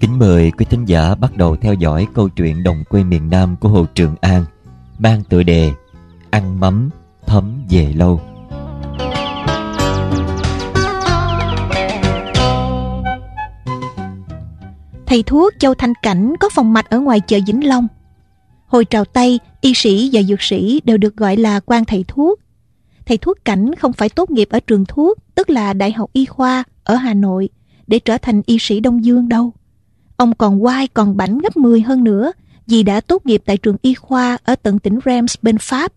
Kính mời quý thính giả bắt đầu theo dõi câu chuyện đồng quê miền Nam của Hồ Trường An mang tựa đề Ăn mắm thấm về lâu. Thầy thuốc Châu Thanh Cảnh có phòng mạch ở ngoài chợ Vĩnh Long. Hồi trào Tây, y sĩ và dược sĩ đều được gọi là quan thầy thuốc. Thầy thuốc Cảnh không phải tốt nghiệp ở trường thuốc, tức là Đại học Y khoa ở Hà Nội, để trở thành y sĩ Đông Dương đâu Ông còn quai còn bảnh gấp 10 hơn nữa vì đã tốt nghiệp tại trường y khoa ở tận tỉnh Reims bên Pháp.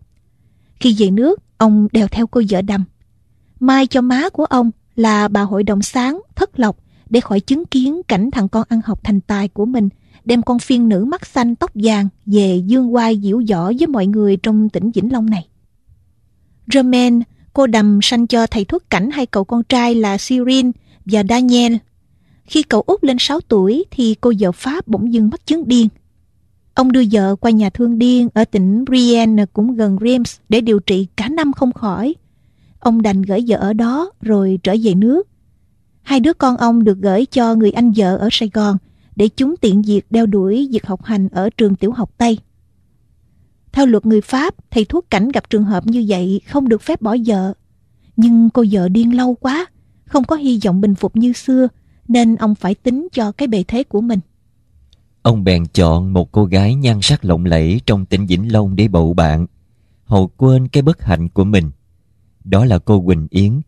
Khi về nước, ông đèo theo cô vợ đầm. Mai cho má của ông là bà hội đồng sáng thất lộc để khỏi chứng kiến cảnh thằng con ăn học thành tài của mình đem con phiên nữ mắt xanh tóc vàng về dương quai diễu võ với mọi người trong tỉnh Vĩnh Long này. Romain, cô đầm sanh cho thầy thuốc cảnh hai cậu con trai là Sirin và Daniel khi cậu út lên 6 tuổi thì cô vợ Pháp bỗng dưng mắc chứng điên. Ông đưa vợ qua nhà thương điên ở tỉnh Brienne cũng gần Reims để điều trị cả năm không khỏi. Ông đành gửi vợ ở đó rồi trở về nước. Hai đứa con ông được gửi cho người anh vợ ở Sài Gòn để chúng tiện việc đeo đuổi việc học hành ở trường tiểu học Tây. Theo luật người Pháp, thầy thuốc cảnh gặp trường hợp như vậy không được phép bỏ vợ. Nhưng cô vợ điên lâu quá, không có hy vọng bình phục như xưa nên ông phải tính cho cái bề thế của mình. Ông bèn chọn một cô gái nhan sắc lộng lẫy trong tỉnh Vĩnh Long để bầu bạn. Hầu quên cái bất hạnh của mình. Đó là cô Quỳnh Yến,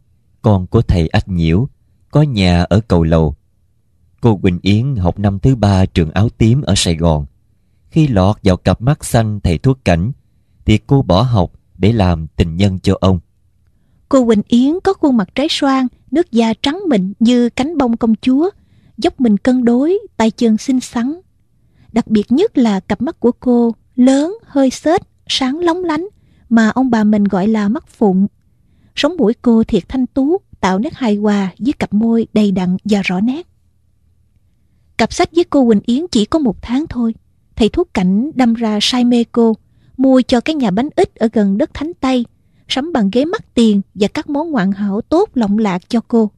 con của thầy Ách Nhiễu, có nhà ở Cầu Lầu. Cô Quỳnh Yến học năm thứ ba trường áo tím ở Sài Gòn. Khi lọt vào cặp mắt xanh thầy thuốc cảnh, thì cô bỏ học để làm tình nhân cho ông. Cô Quỳnh Yến có khuôn mặt trái xoan, nước da trắng mịn như cánh bông công chúa, dốc mình cân đối, tay chân xinh xắn. Đặc biệt nhất là cặp mắt của cô, lớn, hơi xếch, sáng lóng lánh, mà ông bà mình gọi là mắt phụng. Sống mũi cô thiệt thanh tú, tạo nét hài hòa với cặp môi đầy đặn và rõ nét. Cặp sách với cô Quỳnh Yến chỉ có một tháng thôi. Thầy thuốc cảnh đâm ra say mê cô, mua cho cái nhà bánh ít ở gần đất Thánh Tây, sắm bằng ghế mắc tiền và các món ngoạn hảo tốt lộng lạc cho cô.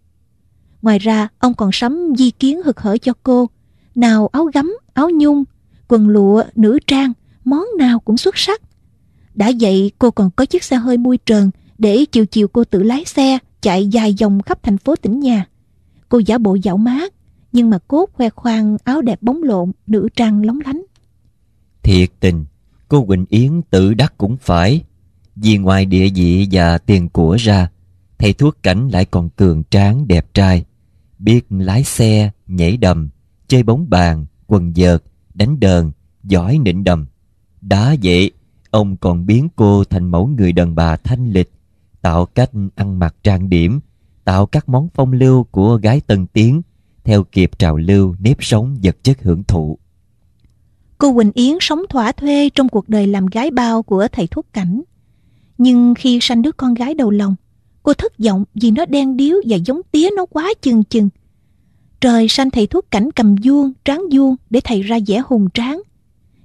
Ngoài ra, ông còn sắm di kiến hực hở cho cô, nào áo gấm, áo nhung, quần lụa, nữ trang, món nào cũng xuất sắc. Đã vậy, cô còn có chiếc xe hơi mui trần để chiều chiều cô tự lái xe chạy dài dòng khắp thành phố tỉnh nhà. Cô giả bộ dạo mát, nhưng mà cốt khoe khoang áo đẹp bóng lộn, nữ trang lóng lánh. Thiệt tình, cô Quỳnh Yến tự đắc cũng phải, vì ngoài địa vị và tiền của ra Thầy thuốc cảnh lại còn cường tráng đẹp trai Biết lái xe, nhảy đầm Chơi bóng bàn, quần vợt, đánh đờn Giỏi nịnh đầm Đã vậy Ông còn biến cô thành mẫu người đàn bà thanh lịch Tạo cách ăn mặc trang điểm Tạo các món phong lưu của gái tân tiến Theo kịp trào lưu nếp sống vật chất hưởng thụ Cô Quỳnh Yến sống thỏa thuê trong cuộc đời làm gái bao của thầy thuốc cảnh nhưng khi sanh đứa con gái đầu lòng, cô thất vọng vì nó đen điếu và giống tía nó quá chừng chừng. Trời sanh thầy thuốc cảnh cầm vuông, tráng vuông để thầy ra vẻ hùng tráng.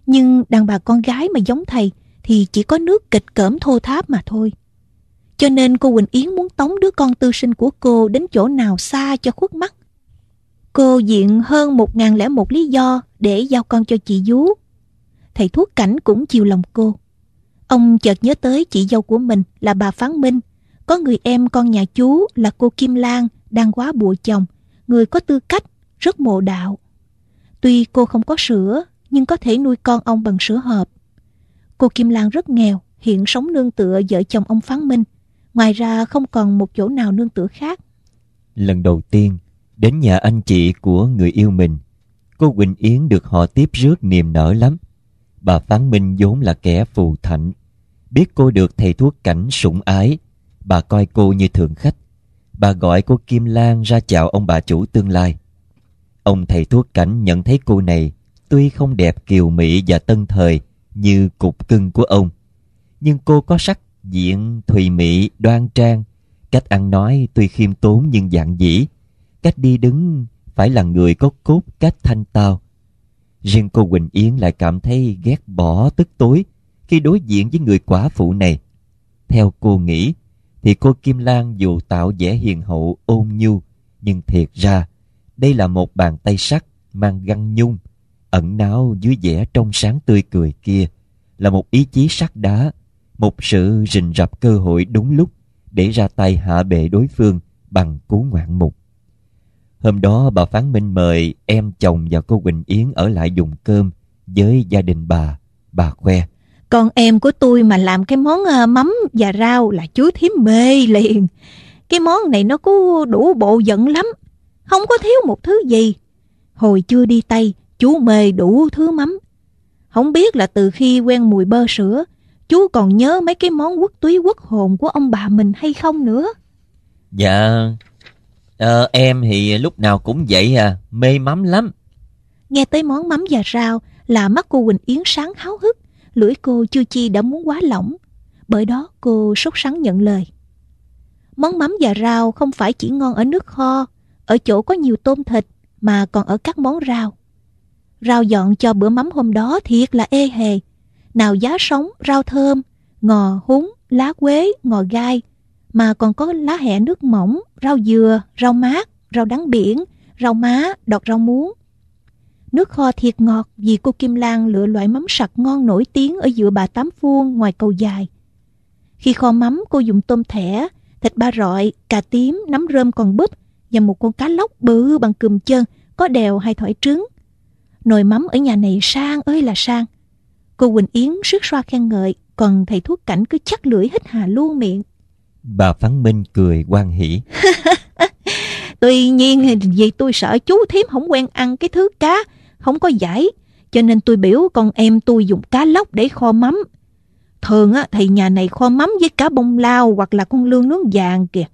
Nhưng đàn bà con gái mà giống thầy thì chỉ có nước kịch cỡm thô tháp mà thôi. Cho nên cô Quỳnh Yến muốn tống đứa con tư sinh của cô đến chỗ nào xa cho khuất mắt. Cô diện hơn một ngàn lẻ một lý do để giao con cho chị vú. Thầy thuốc cảnh cũng chiều lòng cô. Ông chợt nhớ tới chị dâu của mình là bà Phán Minh, có người em con nhà chú là cô Kim Lan đang quá bụa chồng, người có tư cách, rất mộ đạo. Tuy cô không có sữa, nhưng có thể nuôi con ông bằng sữa hộp. Cô Kim Lan rất nghèo, hiện sống nương tựa vợ chồng ông Phán Minh. Ngoài ra không còn một chỗ nào nương tựa khác. Lần đầu tiên, đến nhà anh chị của người yêu mình, cô Quỳnh Yến được họ tiếp rước niềm nở lắm. Bà Phán Minh vốn là kẻ phù thạnh. Biết cô được thầy thuốc cảnh sủng ái, bà coi cô như thượng khách. Bà gọi cô Kim Lan ra chào ông bà chủ tương lai. Ông thầy thuốc cảnh nhận thấy cô này tuy không đẹp kiều mỹ và tân thời như cục cưng của ông, nhưng cô có sắc diện thùy mỹ, đoan trang, cách ăn nói tuy khiêm tốn nhưng dạng dĩ, cách đi đứng phải là người có cốt cách thanh tao Riêng cô Quỳnh Yến lại cảm thấy ghét bỏ tức tối khi đối diện với người quả phụ này. Theo cô nghĩ, thì cô Kim Lan dù tạo vẻ hiền hậu ôn nhu, nhưng thiệt ra đây là một bàn tay sắt mang găng nhung, ẩn náu dưới vẻ trong sáng tươi cười kia là một ý chí sắt đá, một sự rình rập cơ hội đúng lúc để ra tay hạ bệ đối phương bằng cú ngoạn mục. Hôm đó bà Phán Minh mời em chồng và cô Quỳnh Yến ở lại dùng cơm với gia đình bà. Bà khoe. Con em của tôi mà làm cái món ờ, mắm và rau là chú thím mê liền. Cái món này nó có đủ bộ giận lắm. Không có thiếu một thứ gì. Hồi chưa đi Tây, chú mê đủ thứ mắm. Không biết là từ khi quen mùi bơ sữa, chú còn nhớ mấy cái món quất túy quất hồn của ông bà mình hay không nữa. Dạ, Ờ, em thì lúc nào cũng vậy à, mê mắm lắm. Nghe tới món mắm và rau là mắt cô Quỳnh Yến sáng háo hức, lưỡi cô chưa chi đã muốn quá lỏng. Bởi đó cô sốt sắng nhận lời. Món mắm và rau không phải chỉ ngon ở nước kho, ở chỗ có nhiều tôm thịt mà còn ở các món rau. Rau dọn cho bữa mắm hôm đó thiệt là ê hề. Nào giá sống, rau thơm, ngò húng, lá quế, ngò gai, mà còn có lá hẹ nước mỏng, rau dừa, rau mát, rau đắng biển, rau má, đọt rau muống. Nước kho thiệt ngọt vì cô Kim Lan lựa loại mắm sặc ngon nổi tiếng ở giữa bà Tám Phuông ngoài cầu dài. Khi kho mắm cô dùng tôm thẻ, thịt ba rọi, cà tím, nấm rơm còn búp và một con cá lóc bự bằng cườm chân có đèo hay thỏi trứng. Nồi mắm ở nhà này sang ơi là sang. Cô Quỳnh Yến sức xoa khen ngợi, còn thầy thuốc cảnh cứ chắc lưỡi hít hà luôn miệng. Bà Phán Minh cười quan hỷ. Tuy nhiên vì tôi sợ chú thím không quen ăn cái thứ cá, không có giải, cho nên tôi biểu con em tôi dùng cá lóc để kho mắm. Thường á, thì nhà này kho mắm với cá bông lao hoặc là con lương nướng vàng kìa.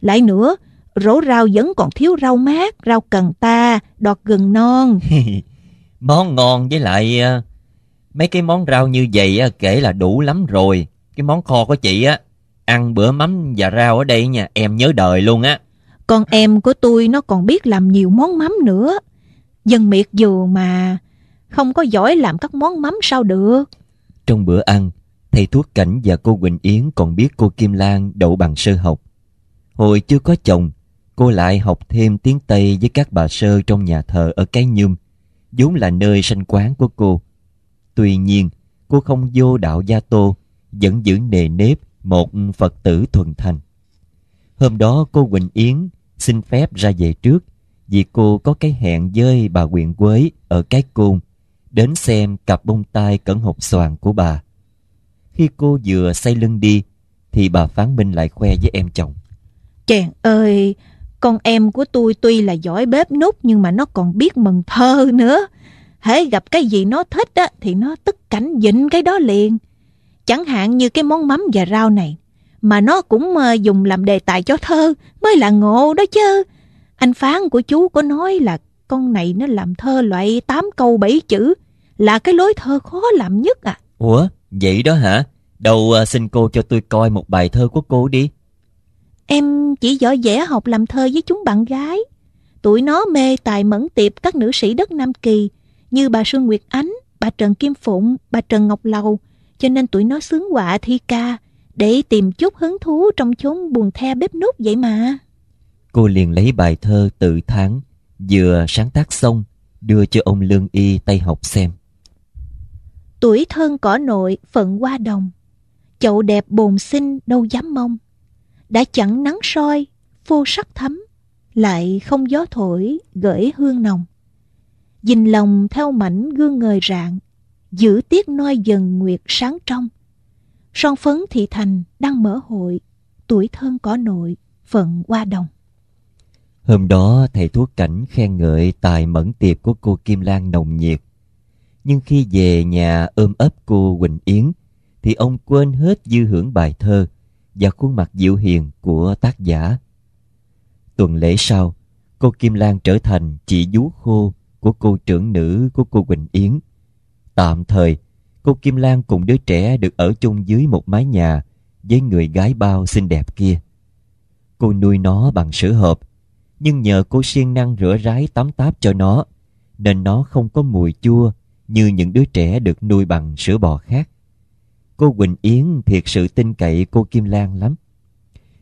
Lại nữa, rổ rau vẫn còn thiếu rau mát, rau cần ta, đọt gừng non. món ngon với lại à, mấy cái món rau như vậy kể là đủ lắm rồi. Cái món kho của chị á, ăn bữa mắm và rau ở đây nha, em nhớ đời luôn á. Con em của tôi nó còn biết làm nhiều món mắm nữa. Dân miệt dù mà không có giỏi làm các món mắm sao được. Trong bữa ăn, thầy Thuốc Cảnh và cô Quỳnh Yến còn biết cô Kim Lan đậu bằng sơ học. Hồi chưa có chồng, cô lại học thêm tiếng Tây với các bà sơ trong nhà thờ ở Cái Nhum, vốn là nơi sanh quán của cô. Tuy nhiên, cô không vô đạo Gia Tô, vẫn giữ nề nếp một Phật tử thuần thành. Hôm đó cô Quỳnh Yến xin phép ra về trước vì cô có cái hẹn với bà Quyện Quế ở Cái cung đến xem cặp bông tai cẩn hộp xoàn của bà. Khi cô vừa say lưng đi thì bà Phán Minh lại khoe với em chồng. Chàng ơi, con em của tôi tuy là giỏi bếp nút nhưng mà nó còn biết mần thơ nữa. Hễ gặp cái gì nó thích á, thì nó tức cảnh dịnh cái đó liền. Chẳng hạn như cái món mắm và rau này, mà nó cũng ờ, dùng làm đề tài cho thơ mới là ngộ đó chứ. Anh Phán của chú có nói là con này nó làm thơ loại tám câu bảy chữ là cái lối thơ khó làm nhất à. Ủa, vậy đó hả? đâu ờ, xin cô cho tôi coi một bài thơ của cô đi. Em chỉ giỏi vẽ học làm thơ với chúng bạn gái. Tụi nó mê tài mẫn tiệp các nữ sĩ đất Nam Kỳ như bà Sương Nguyệt Ánh, bà Trần Kim Phụng, bà Trần Ngọc Lầu, cho nên tụi nó sướng họa thi ca để tìm chút hứng thú trong chốn buồn the bếp nút vậy mà. Cô liền lấy bài thơ tự tháng vừa sáng tác xong đưa cho ông Lương Y tay học xem. Tuổi thân cỏ nội phận qua đồng, chậu đẹp bồn xinh đâu dám mong. Đã chẳng nắng soi, phô sắc thấm, lại không gió thổi gửi hương nồng. Dình lòng theo mảnh gương người rạng, giữ tiết noi dần nguyệt sáng trong. Son phấn thị thành đang mở hội, tuổi thân cỏ nội, phận qua đồng. Hôm đó thầy thuốc cảnh khen ngợi tài mẫn tiệp của cô Kim Lan nồng nhiệt. Nhưng khi về nhà ôm ấp cô Quỳnh Yến thì ông quên hết dư hưởng bài thơ và khuôn mặt dịu hiền của tác giả. Tuần lễ sau, cô Kim Lan trở thành chị vú khô của cô trưởng nữ của cô Quỳnh Yến Tạm thời, cô Kim Lan cùng đứa trẻ được ở chung dưới một mái nhà với người gái bao xinh đẹp kia. Cô nuôi nó bằng sữa hộp, nhưng nhờ cô siêng năng rửa rái tắm táp cho nó, nên nó không có mùi chua như những đứa trẻ được nuôi bằng sữa bò khác. Cô Quỳnh Yến thiệt sự tin cậy cô Kim Lan lắm.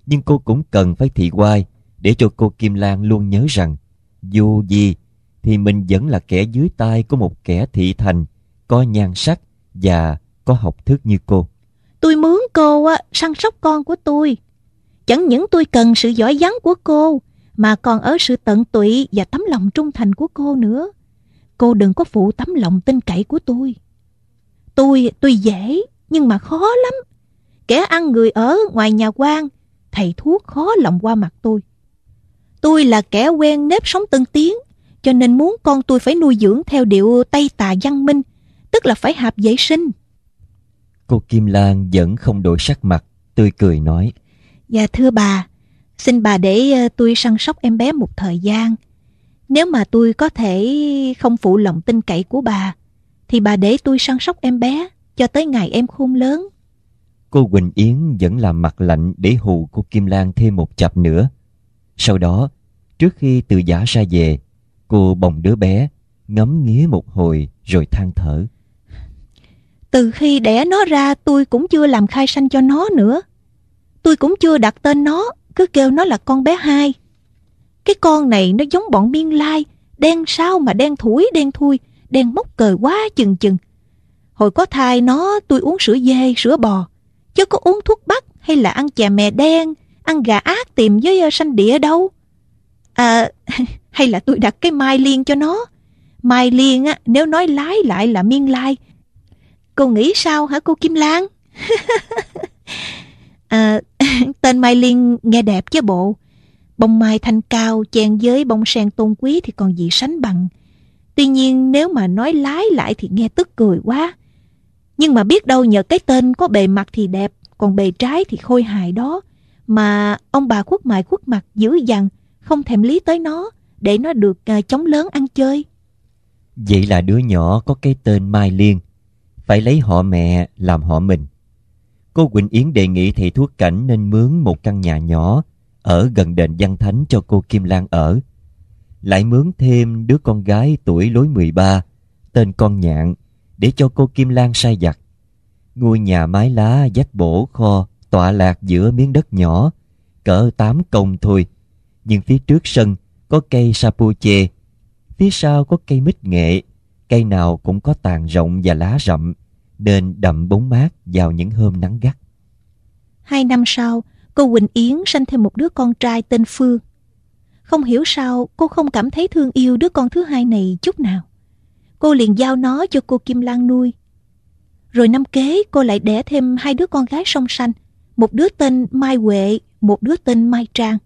Nhưng cô cũng cần phải thị quai để cho cô Kim Lan luôn nhớ rằng dù gì thì mình vẫn là kẻ dưới tay của một kẻ thị thành có nhan sắc và có học thức như cô. Tôi mướn cô á, săn sóc con của tôi. Chẳng những tôi cần sự giỏi giắng của cô, mà còn ở sự tận tụy và tấm lòng trung thành của cô nữa. Cô đừng có phụ tấm lòng tin cậy của tôi. Tôi, tôi dễ, nhưng mà khó lắm. Kẻ ăn người ở ngoài nhà quan, thầy thuốc khó lòng qua mặt tôi. Tôi là kẻ quen nếp sống tân tiến, cho nên muốn con tôi phải nuôi dưỡng theo điệu Tây tà văn minh, tức là phải hạp vệ sinh. Cô Kim Lan vẫn không đổi sắc mặt, tươi cười nói. Dạ thưa bà, xin bà để ờ, tôi săn sóc em bé một thời gian. Nếu mà tôi có thể không phụ lòng tin cậy của bà, thì bà để tôi săn sóc em bé cho tới ngày em khôn lớn. Cô Quỳnh Yến vẫn làm mặt lạnh để hù cô Kim Lan thêm một chập nữa. Sau đó, trước khi từ giả ra về, cô bồng đứa bé, ngấm nghía một hồi rồi than thở. Từ khi đẻ nó ra tôi cũng chưa làm khai sanh cho nó nữa. Tôi cũng chưa đặt tên nó, cứ kêu nó là con bé hai. Cái con này nó giống bọn biên lai, đen sao mà đen thủi đen thui, đen móc cờ quá chừng chừng. Hồi có thai nó tôi uống sữa dê, sữa bò, chứ có uống thuốc bắc hay là ăn chè mè đen, ăn gà ác tìm với ờ, sanh đĩa đâu. À, hay là tôi đặt cái mai liên cho nó. Mai liên á, nếu nói lái lại là miên lai, Cô nghĩ sao hả cô Kim Lan? à, tên Mai Liên nghe đẹp chứ bộ. Bông mai thanh cao chen với bông sen tôn quý thì còn gì sánh bằng. Tuy nhiên nếu mà nói lái lại thì nghe tức cười quá. Nhưng mà biết đâu nhờ cái tên có bề mặt thì đẹp, còn bề trái thì khôi hài đó. Mà ông bà khuất mại khuất mặt dữ dằn, không thèm lý tới nó, để nó được à, chống lớn ăn chơi. Vậy là đứa nhỏ có cái tên Mai Liên phải lấy họ mẹ làm họ mình. Cô Quỳnh Yến đề nghị thầy thuốc cảnh nên mướn một căn nhà nhỏ ở gần đền Văn Thánh cho cô Kim Lan ở. Lại mướn thêm đứa con gái tuổi lối 13, tên con nhạn, để cho cô Kim Lan sai giặt. Ngôi nhà mái lá dách bổ kho tọa lạc giữa miếng đất nhỏ, cỡ 8 công thôi. Nhưng phía trước sân có cây sapoche, phía sau có cây mít nghệ, cây nào cũng có tàn rộng và lá rậm nên đậm bóng mát vào những hôm nắng gắt. Hai năm sau, cô Quỳnh Yến sanh thêm một đứa con trai tên Phương. Không hiểu sao cô không cảm thấy thương yêu đứa con thứ hai này chút nào. Cô liền giao nó cho cô Kim Lan nuôi. Rồi năm kế cô lại đẻ thêm hai đứa con gái song sanh, một đứa tên Mai Huệ, một đứa tên Mai Trang.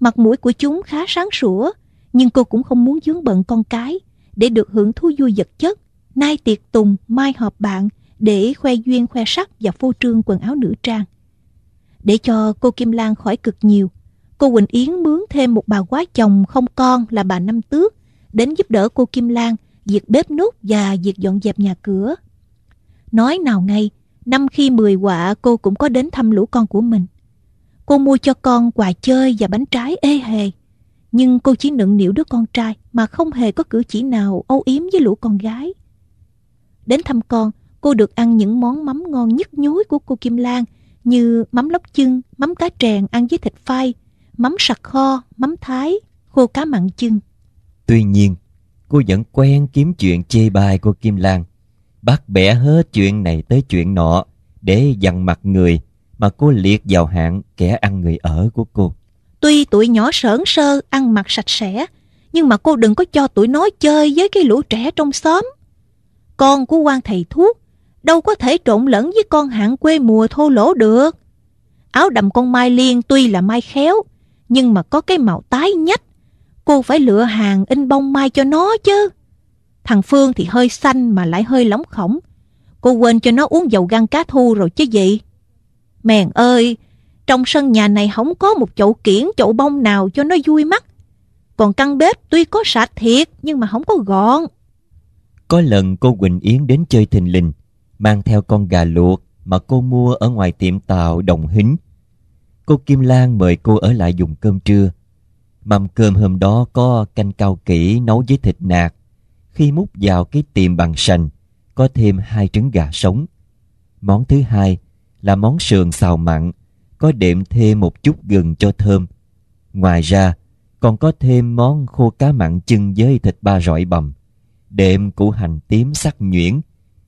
Mặt mũi của chúng khá sáng sủa, nhưng cô cũng không muốn dướng bận con cái để được hưởng thú vui vật chất nay tiệc tùng, mai họp bạn để khoe duyên khoe sắc và phô trương quần áo nữ trang. Để cho cô Kim Lan khỏi cực nhiều, cô Quỳnh Yến mướn thêm một bà quá chồng không con là bà Năm Tước đến giúp đỡ cô Kim Lan việc bếp nút và việc dọn dẹp nhà cửa. Nói nào ngay, năm khi mười quả cô cũng có đến thăm lũ con của mình. Cô mua cho con quà chơi và bánh trái ê hề. Nhưng cô chỉ nựng nịu đứa con trai mà không hề có cử chỉ nào âu yếm với lũ con gái. Đến thăm con, cô được ăn những món mắm ngon nhức nhối của cô Kim Lan như mắm lóc chưng, mắm cá trèn ăn với thịt phai, mắm sặc kho, mắm thái, khô cá mặn chưng. Tuy nhiên, cô vẫn quen kiếm chuyện chê bai cô Kim Lan. Bắt bẻ hết chuyện này tới chuyện nọ để dằn mặt người mà cô liệt vào hạng kẻ ăn người ở của cô. Tuy tuổi nhỏ sởn sơ, ăn mặc sạch sẽ, nhưng mà cô đừng có cho tụi nó chơi với cái lũ trẻ trong xóm con của quan thầy thuốc đâu có thể trộn lẫn với con hạng quê mùa thô lỗ được. Áo đầm con Mai Liên tuy là mai khéo, nhưng mà có cái màu tái nhách. Cô phải lựa hàng in bông mai cho nó chứ. Thằng Phương thì hơi xanh mà lại hơi lóng khổng. Cô quên cho nó uống dầu gan cá thu rồi chứ gì. Mèn ơi, trong sân nhà này không có một chậu kiển chậu bông nào cho nó vui mắt. Còn căn bếp tuy có sạch thiệt nhưng mà không có gọn. Có lần cô Quỳnh Yến đến chơi thình lình, mang theo con gà luộc mà cô mua ở ngoài tiệm tạo Đồng Hính. Cô Kim Lan mời cô ở lại dùng cơm trưa. Mâm cơm hôm đó có canh cao kỹ nấu với thịt nạc. Khi múc vào cái tiệm bằng sành, có thêm hai trứng gà sống. Món thứ hai là món sườn xào mặn, có đệm thêm một chút gừng cho thơm. Ngoài ra, còn có thêm món khô cá mặn chưng với thịt ba rọi bằm đệm củ hành tím sắc nhuyễn,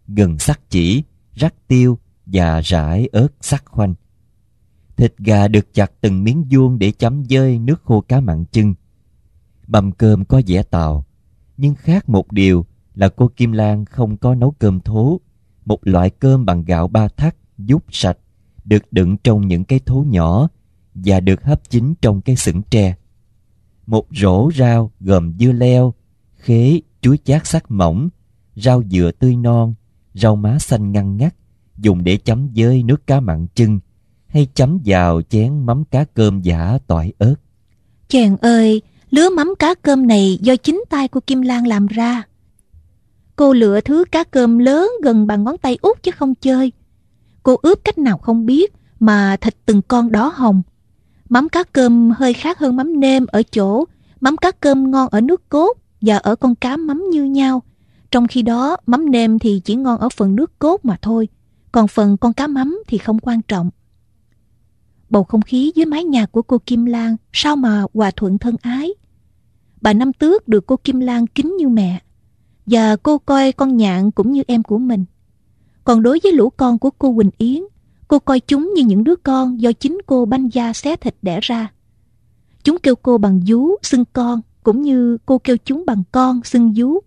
gần sắc chỉ, rắc tiêu và rải ớt sắc khoanh. Thịt gà được chặt từng miếng vuông để chấm dơi nước khô cá mặn chưng. Mâm cơm có vẻ tàu, nhưng khác một điều là cô Kim Lan không có nấu cơm thố, một loại cơm bằng gạo ba thắt, dút sạch, được đựng trong những cái thố nhỏ và được hấp chín trong cái sửng tre. Một rổ rau gồm dưa leo, khế, chuối chát sắc mỏng, rau dừa tươi non, rau má xanh ngăn ngắt, dùng để chấm với nước cá mặn chưng, hay chấm vào chén mắm cá cơm giả tỏi ớt. Chàng ơi, lứa mắm cá cơm này do chính tay của Kim Lan làm ra. Cô lựa thứ cá cơm lớn gần bằng ngón tay út chứ không chơi. Cô ướp cách nào không biết mà thịt từng con đó hồng. Mắm cá cơm hơi khác hơn mắm nêm ở chỗ, mắm cá cơm ngon ở nước cốt, và ở con cá mắm như nhau. Trong khi đó, mắm nêm thì chỉ ngon ở phần nước cốt mà thôi, còn phần con cá mắm thì không quan trọng. Bầu không khí dưới mái nhà của cô Kim Lan sao mà hòa thuận thân ái. Bà Năm Tước được cô Kim Lan kính như mẹ, và cô coi con nhạn cũng như em của mình. Còn đối với lũ con của cô Quỳnh Yến, cô coi chúng như những đứa con do chính cô banh da xé thịt đẻ ra. Chúng kêu cô bằng vú, xưng con cũng như cô kêu chúng bằng con xưng vú.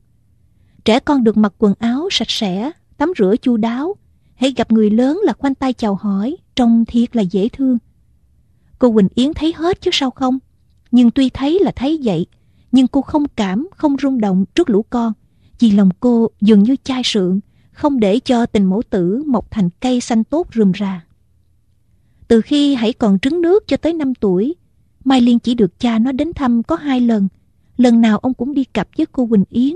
Trẻ con được mặc quần áo sạch sẽ, tắm rửa chu đáo, hãy gặp người lớn là khoanh tay chào hỏi, trông thiệt là dễ thương. Cô Quỳnh Yến thấy hết chứ sao không? Nhưng tuy thấy là thấy vậy, nhưng cô không cảm, không rung động trước lũ con, vì lòng cô dường như chai sượng, không để cho tình mẫu tử mọc thành cây xanh tốt rườm rà. Từ khi hãy còn trứng nước cho tới năm tuổi, Mai Liên chỉ được cha nó đến thăm có hai lần lần nào ông cũng đi cặp với cô Quỳnh Yến.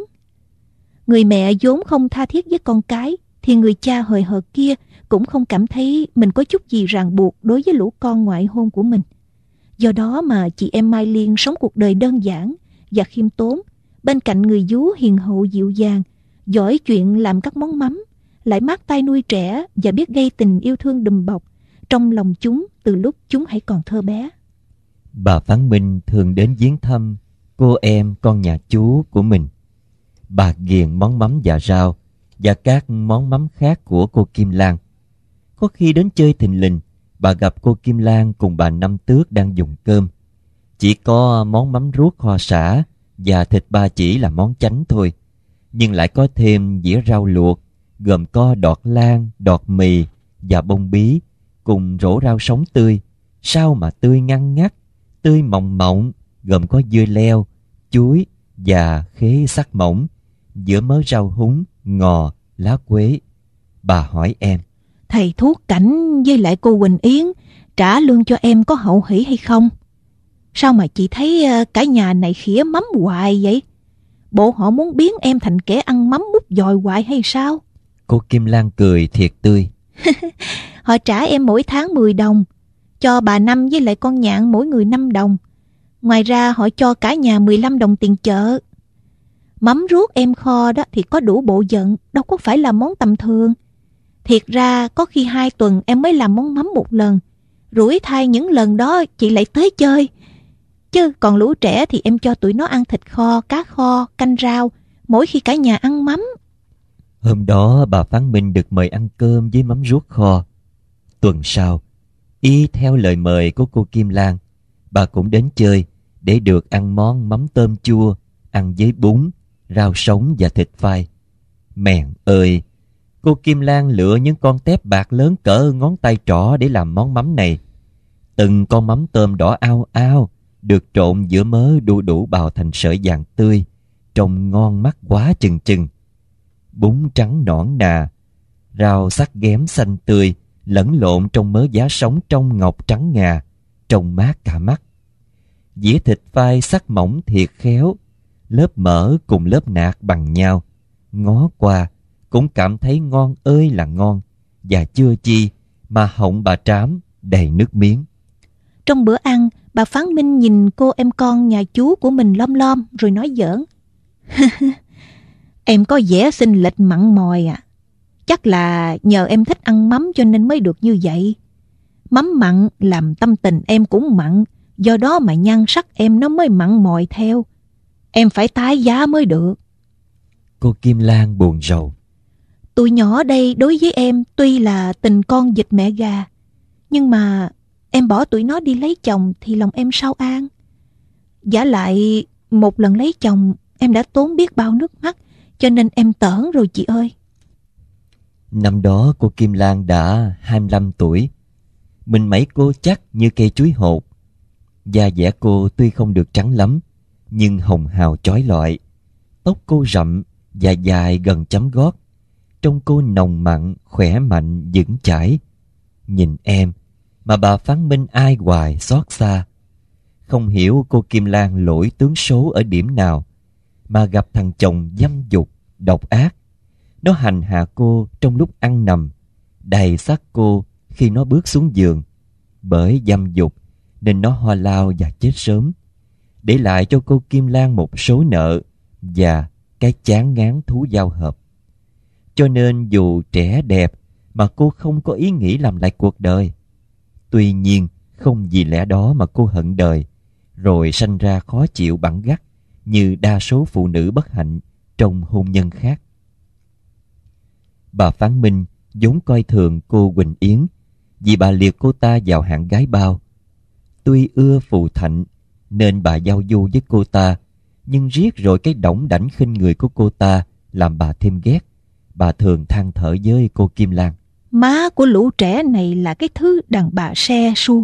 Người mẹ vốn không tha thiết với con cái, thì người cha hời hợt kia cũng không cảm thấy mình có chút gì ràng buộc đối với lũ con ngoại hôn của mình. Do đó mà chị em Mai Liên sống cuộc đời đơn giản và khiêm tốn, bên cạnh người vú hiền hậu dịu dàng, giỏi chuyện làm các món mắm, lại mát tay nuôi trẻ và biết gây tình yêu thương đùm bọc trong lòng chúng từ lúc chúng hãy còn thơ bé. Bà Phán Minh thường đến viếng thăm cô em con nhà chú của mình. Bà ghiền món mắm và rau và các món mắm khác của cô Kim Lan. Có khi đến chơi thình lình, bà gặp cô Kim Lan cùng bà Năm Tước đang dùng cơm. Chỉ có món mắm ruốc kho xả và thịt ba chỉ là món chánh thôi. Nhưng lại có thêm dĩa rau luộc, gồm có đọt lan, đọt mì và bông bí, cùng rổ rau sống tươi. Sao mà tươi ngăn ngắt, tươi mọng mọng, gồm có dưa leo, chuối và khế sắc mỏng, giữa mớ rau húng, ngò, lá quế. Bà hỏi em. Thầy thuốc cảnh với lại cô Quỳnh Yến trả lương cho em có hậu hỷ hay không? Sao mà chị thấy ờ, cả nhà này khỉa mắm hoài vậy? Bộ họ muốn biến em thành kẻ ăn mắm mút dòi hoài hay sao? Cô Kim Lan cười thiệt tươi. họ trả em mỗi tháng 10 đồng, cho bà Năm với lại con nhạn mỗi người 5 đồng Ngoài ra họ cho cả nhà 15 đồng tiền chợ. Mắm ruốc em kho đó thì có đủ bộ giận, đâu có phải là món tầm thường. Thiệt ra có khi hai tuần em mới làm món mắm một lần. Rủi thay những lần đó chị lại tới chơi. Chứ còn lũ trẻ thì em cho tụi nó ăn thịt kho, cá kho, canh rau, mỗi khi cả nhà ăn mắm. Hôm đó bà Phán Minh được mời ăn cơm với mắm ruốc kho. Tuần sau, y theo lời mời của cô Kim Lan, bà cũng đến chơi để được ăn món mắm tôm chua, ăn với bún, rau sống và thịt phai. Mèn ơi! Cô Kim Lan lựa những con tép bạc lớn cỡ ngón tay trỏ để làm món mắm này. Từng con mắm tôm đỏ ao ao, được trộn giữa mớ đu đủ bào thành sợi vàng tươi, trông ngon mắt quá chừng chừng. Bún trắng nõn nà, rau sắc ghém xanh tươi, lẫn lộn trong mớ giá sống trong ngọc trắng ngà, trông mát cả mắt dĩa thịt vai sắc mỏng thiệt khéo, lớp mỡ cùng lớp nạc bằng nhau. Ngó qua, cũng cảm thấy ngon ơi là ngon, và chưa chi mà họng bà trám đầy nước miếng. Trong bữa ăn, bà Phán Minh nhìn cô em con nhà chú của mình lom lom rồi nói giỡn. em có vẻ xinh lịch mặn mòi à. Chắc là nhờ em thích ăn mắm cho nên mới được như vậy. Mắm mặn làm tâm tình em cũng mặn do đó mà nhan sắc em nó mới mặn mòi theo. Em phải tái giá mới được. Cô Kim Lan buồn rầu. Tụi nhỏ đây đối với em tuy là tình con dịch mẹ gà, nhưng mà em bỏ tụi nó đi lấy chồng thì lòng em sao an. Giả lại một lần lấy chồng em đã tốn biết bao nước mắt cho nên em tởn rồi chị ơi. Năm đó cô Kim Lan đã 25 tuổi. Mình mấy cô chắc như cây chuối hột Da dẻ cô tuy không được trắng lắm, nhưng hồng hào chói lọi. Tóc cô rậm, dài dài gần chấm gót. Trông cô nồng mặn, khỏe mạnh, vững chãi. Nhìn em, mà bà phán minh ai hoài xót xa. Không hiểu cô Kim Lan lỗi tướng số ở điểm nào, mà gặp thằng chồng dâm dục, độc ác. Nó hành hạ cô trong lúc ăn nằm, đầy xác cô khi nó bước xuống giường. Bởi dâm dục nên nó hoa lao và chết sớm, để lại cho cô Kim Lan một số nợ và cái chán ngán thú giao hợp. Cho nên dù trẻ đẹp mà cô không có ý nghĩ làm lại cuộc đời. Tuy nhiên, không vì lẽ đó mà cô hận đời, rồi sanh ra khó chịu bản gắt như đa số phụ nữ bất hạnh trong hôn nhân khác. Bà Phán Minh vốn coi thường cô Quỳnh Yến vì bà liệt cô ta vào hạng gái bao Tuy ưa phù thạnh nên bà giao du với cô ta, nhưng riết rồi cái đỏng đảnh khinh người của cô ta làm bà thêm ghét. Bà thường than thở với cô Kim Lan. Má của lũ trẻ này là cái thứ đàn bà xe xua,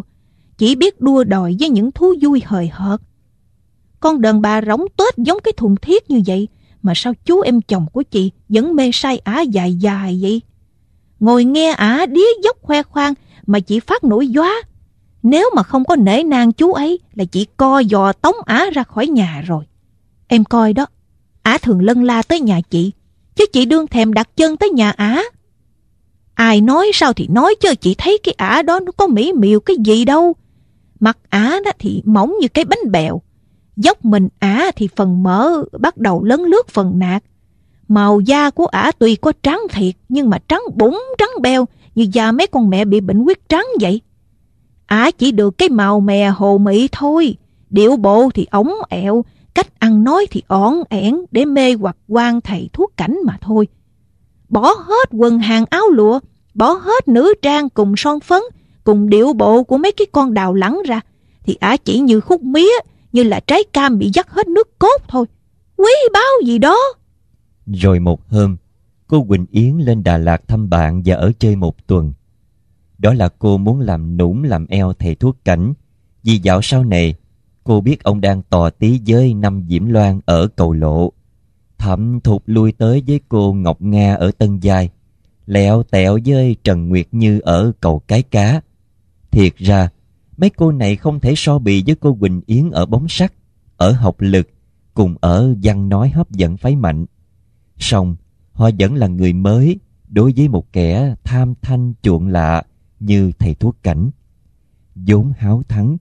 chỉ biết đua đòi với những thú vui hời hợt. Con đàn bà rỗng tết giống cái thùng thiết như vậy, mà sao chú em chồng của chị vẫn mê say ả dài dài vậy? Ngồi nghe ả đía dốc khoe khoang mà chị phát nổi gióa nếu mà không có nể nang chú ấy là chỉ co dò tống Á ra khỏi nhà rồi. Em coi đó, Á thường lân la tới nhà chị, chứ chị đương thèm đặt chân tới nhà Á. Ai nói sao thì nói chứ chị thấy cái Á đó nó có mỹ miều cái gì đâu. Mặt Á đó thì mỏng như cái bánh bèo, dốc mình Á thì phần mỡ bắt đầu lấn lướt phần nạc. Màu da của á tuy có trắng thiệt nhưng mà trắng búng trắng beo như da mấy con mẹ bị bệnh huyết trắng vậy. Ả chỉ được cái màu mè hồ mị thôi. Điệu bộ thì ống ẹo, cách ăn nói thì ỏn ẻn để mê hoặc quan thầy thuốc cảnh mà thôi. Bỏ hết quần hàng áo lụa, bỏ hết nữ trang cùng son phấn, cùng điệu bộ của mấy cái con đào lắng ra, thì ả chỉ như khúc mía, như là trái cam bị dắt hết nước cốt thôi. Quý báo gì đó. Rồi một hôm, cô Quỳnh Yến lên Đà Lạt thăm bạn và ở chơi một tuần. Đó là cô muốn làm nũng làm eo thầy thuốc cảnh. Vì dạo sau này, cô biết ông đang tò tí với năm Diễm Loan ở cầu lộ. Thẩm thục lui tới với cô Ngọc Nga ở Tân Giai. Lẹo tẹo với Trần Nguyệt Như ở cầu Cái Cá. Thiệt ra, mấy cô này không thể so bì với cô Quỳnh Yến ở bóng sắt, ở học lực, cùng ở văn nói hấp dẫn phái mạnh. Song, họ vẫn là người mới đối với một kẻ tham thanh chuộng lạ như thầy thuốc cảnh. vốn háo thắng,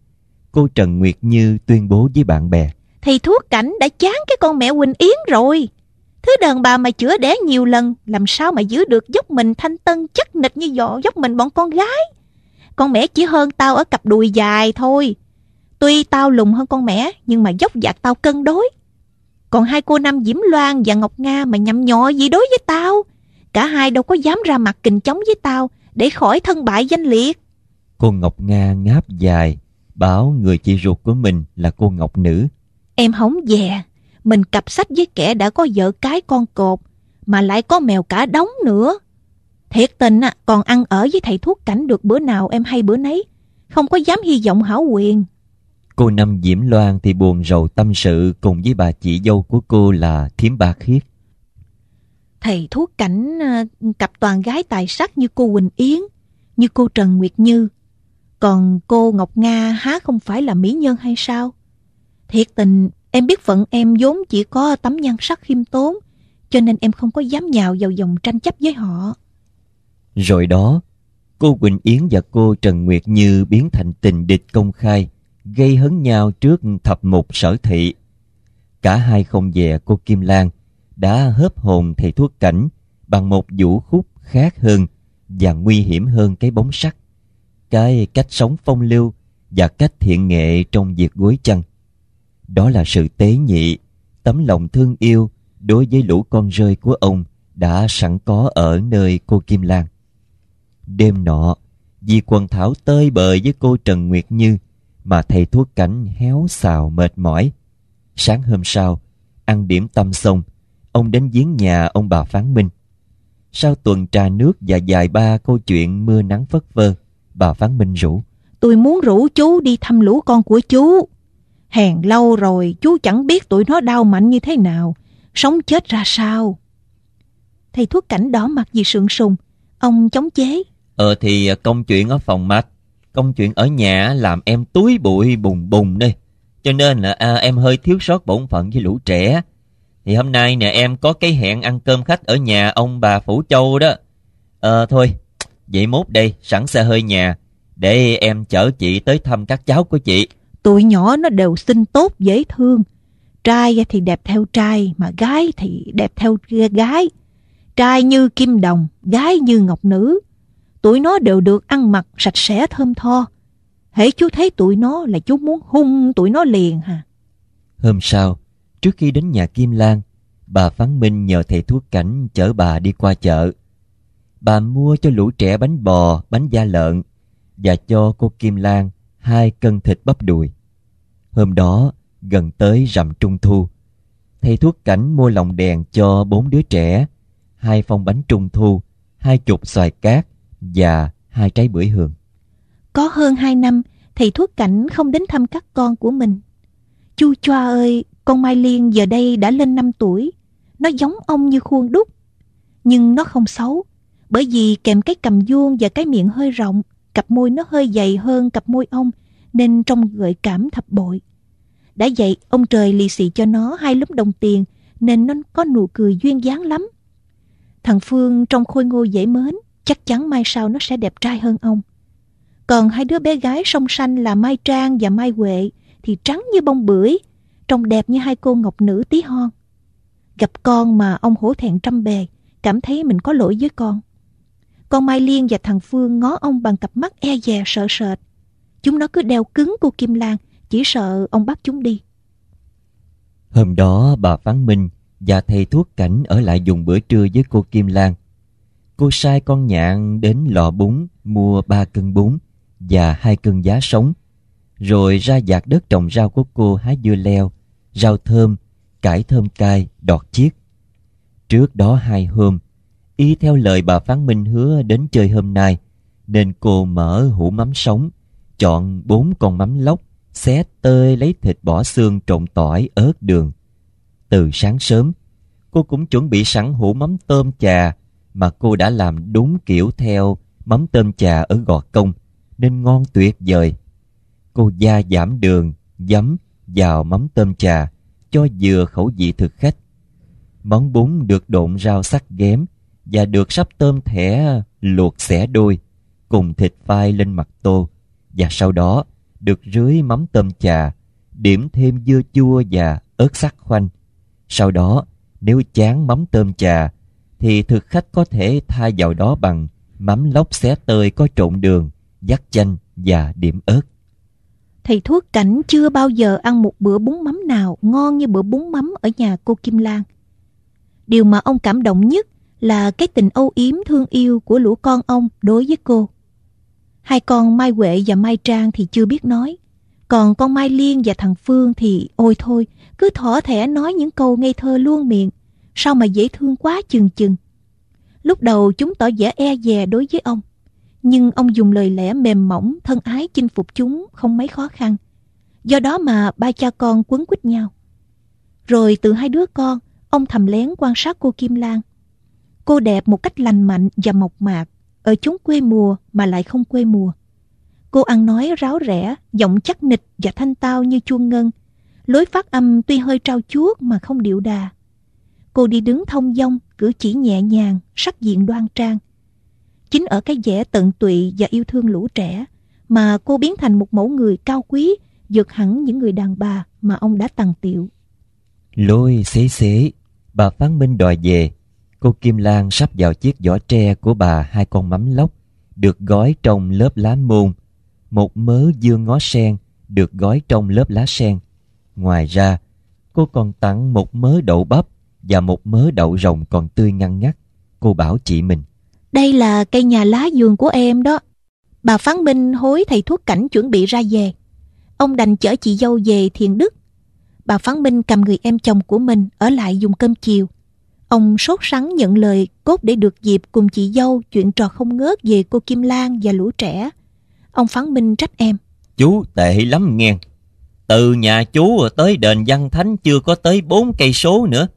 cô Trần Nguyệt Như tuyên bố với bạn bè. Thầy thuốc cảnh đã chán cái con mẹ Quỳnh Yến rồi. Thứ đàn bà mà chữa đẻ nhiều lần, làm sao mà giữ được dốc mình thanh tân chắc nịch như dọ dốc mình bọn con gái. Con mẹ chỉ hơn tao ở cặp đùi dài thôi. Tuy tao lùng hơn con mẹ, nhưng mà dốc dạc tao cân đối. Còn hai cô Nam Diễm Loan và Ngọc Nga mà nhầm nhọ gì đối với tao. Cả hai đâu có dám ra mặt kình chống với tao, để khỏi thân bại danh liệt. Cô Ngọc Nga ngáp dài, bảo người chị ruột của mình là cô Ngọc Nữ. Em hóng dè, mình cặp sách với kẻ đã có vợ cái con cột, mà lại có mèo cả đống nữa. Thiệt tình à, còn ăn ở với thầy thuốc cảnh được bữa nào em hay bữa nấy, không có dám hy vọng hảo quyền. Cô Năm Diễm Loan thì buồn rầu tâm sự cùng với bà chị dâu của cô là Thiếm Ba Khiết thầy thuốc cảnh ờ, cặp toàn gái tài sắc như cô Quỳnh Yến, như cô Trần Nguyệt Như. Còn cô Ngọc Nga há không phải là mỹ nhân hay sao? Thiệt tình, em biết phận em vốn chỉ có tấm nhan sắc khiêm tốn, cho nên em không có dám nhào vào dòng tranh chấp với họ. Rồi đó, cô Quỳnh Yến và cô Trần Nguyệt Như biến thành tình địch công khai, gây hấn nhau trước thập mục sở thị. Cả hai không về cô Kim Lan, đã hớp hồn thầy thuốc cảnh bằng một vũ khúc khác hơn và nguy hiểm hơn cái bóng sắt cái cách sống phong lưu và cách thiện nghệ trong việc gối chăn đó là sự tế nhị tấm lòng thương yêu đối với lũ con rơi của ông đã sẵn có ở nơi cô kim lan đêm nọ vì quần thảo tơi bời với cô trần nguyệt như mà thầy thuốc cảnh héo xào mệt mỏi sáng hôm sau ăn điểm tâm xong ông đến giếng nhà ông bà Phán Minh. Sau tuần trà nước và dài ba câu chuyện mưa nắng phất phơ, bà Phán Minh rủ. Tôi muốn rủ chú đi thăm lũ con của chú. Hèn lâu rồi chú chẳng biết tụi nó đau mạnh như thế nào, sống chết ra sao. Thầy thuốc cảnh đỏ mặt vì sượng sùng, ông chống chế. Ờ thì à, công chuyện ở phòng mạch, công chuyện ở nhà làm em túi bụi bùng bùng đây. Cho nên là à, em hơi thiếu sót bổn phận với lũ trẻ thì hôm nay nè em có cái hẹn ăn cơm khách ở nhà ông bà Phủ Châu đó. Ờ à, thôi, vậy mốt đây, sẵn xe hơi nhà, để em chở chị tới thăm các cháu của chị. Tụi nhỏ nó đều xinh tốt, dễ thương. Trai thì đẹp theo trai, mà gái thì đẹp theo gái. Trai như kim đồng, gái như ngọc nữ. Tụi nó đều được ăn mặc sạch sẽ thơm tho. Hễ chú thấy tụi nó là chú muốn hung tụi nó liền hả? Hôm sau, Trước khi đến nhà Kim Lan, bà Phán Minh nhờ thầy thuốc cảnh chở bà đi qua chợ. Bà mua cho lũ trẻ bánh bò, bánh da lợn và cho cô Kim Lan hai cân thịt bắp đùi. Hôm đó, gần tới rằm trung thu, thầy thuốc cảnh mua lồng đèn cho bốn đứa trẻ, hai phong bánh trung thu, hai chục xoài cát và hai trái bưởi hường. Có hơn hai năm, thầy thuốc cảnh không đến thăm các con của mình. Chu Choa ơi, con Mai Liên giờ đây đã lên 5 tuổi, nó giống ông như khuôn đúc. Nhưng nó không xấu, bởi vì kèm cái cầm vuông và cái miệng hơi rộng, cặp môi nó hơi dày hơn cặp môi ông, nên trông gợi cảm thập bội. Đã vậy, ông trời lì xì cho nó hai lúm đồng tiền, nên nó có nụ cười duyên dáng lắm. Thằng Phương trong khôi ngô dễ mến, chắc chắn mai sau nó sẽ đẹp trai hơn ông. Còn hai đứa bé gái song sanh là Mai Trang và Mai Huệ thì trắng như bông bưởi, trông đẹp như hai cô ngọc nữ tí hon. Gặp con mà ông hổ thẹn trăm bề, cảm thấy mình có lỗi với con. Con Mai Liên và thằng Phương ngó ông bằng cặp mắt e dè sợ sệt. Chúng nó cứ đeo cứng cô Kim Lan, chỉ sợ ông bắt chúng đi. Hôm đó bà Phán Minh và thầy thuốc cảnh ở lại dùng bữa trưa với cô Kim Lan. Cô sai con nhạn đến lò bún mua ba cân bún và hai cân giá sống, rồi ra dạt đất trồng rau của cô hái dưa leo rau thơm, cải thơm cay, đọt chiết. Trước đó hai hôm, y theo lời bà Phán Minh hứa đến chơi hôm nay, nên cô mở hũ mắm sống, chọn bốn con mắm lóc, xé tơi lấy thịt bỏ xương trộn tỏi, ớt đường. Từ sáng sớm, cô cũng chuẩn bị sẵn hũ mắm tôm chà mà cô đã làm đúng kiểu theo mắm tôm chà ở Gò Công, nên ngon tuyệt vời. Cô gia giảm đường, giấm, vào mắm tôm trà cho vừa khẩu vị thực khách. Món bún được độn rau sắc ghém và được sắp tôm thẻ luộc xẻ đôi cùng thịt vai lên mặt tô và sau đó được rưới mắm tôm trà, điểm thêm dưa chua và ớt sắc khoanh. Sau đó, nếu chán mắm tôm trà thì thực khách có thể thay vào đó bằng mắm lóc xé tơi có trộn đường, dắt chanh và điểm ớt. Thầy thuốc cảnh chưa bao giờ ăn một bữa bún mắm nào ngon như bữa bún mắm ở nhà cô Kim Lan. Điều mà ông cảm động nhất là cái tình âu yếm thương yêu của lũ con ông đối với cô. Hai con Mai Huệ và Mai Trang thì chưa biết nói. Còn con Mai Liên và thằng Phương thì ôi thôi, cứ thỏ thẻ nói những câu ngây thơ luôn miệng. Sao mà dễ thương quá chừng chừng. Lúc đầu chúng tỏ vẻ e dè đối với ông nhưng ông dùng lời lẽ mềm mỏng thân ái chinh phục chúng không mấy khó khăn do đó mà ba cha con quấn quýt nhau rồi từ hai đứa con ông thầm lén quan sát cô kim lan cô đẹp một cách lành mạnh và mộc mạc ở chúng quê mùa mà lại không quê mùa cô ăn nói ráo rẽ giọng chắc nịch và thanh tao như chuông ngân lối phát âm tuy hơi trao chuốt mà không điệu đà cô đi đứng thông dong cử chỉ nhẹ nhàng sắc diện đoan trang Chính ở cái vẻ tận tụy và yêu thương lũ trẻ mà cô biến thành một mẫu người cao quý vượt hẳn những người đàn bà mà ông đã tằng tiệu. Lôi xế xế, bà Phán Minh đòi về. Cô Kim Lan sắp vào chiếc giỏ tre của bà hai con mắm lóc được gói trong lớp lá môn. Một mớ dương ngó sen được gói trong lớp lá sen. Ngoài ra, cô còn tặng một mớ đậu bắp và một mớ đậu rồng còn tươi ngăn ngắt. Cô bảo chị mình. Đây là cây nhà lá vườn của em đó. Bà Phán Minh hối thầy thuốc cảnh chuẩn bị ra về. Ông đành chở chị dâu về Thiền Đức. Bà Phán Minh cầm người em chồng của mình ở lại dùng cơm chiều. Ông sốt sắng nhận lời cốt để được dịp cùng chị dâu chuyện trò không ngớt về cô Kim Lan và lũ trẻ. Ông Phán Minh trách em. Chú tệ lắm nghe. Từ nhà chú tới đền Văn Thánh chưa có tới bốn cây số nữa.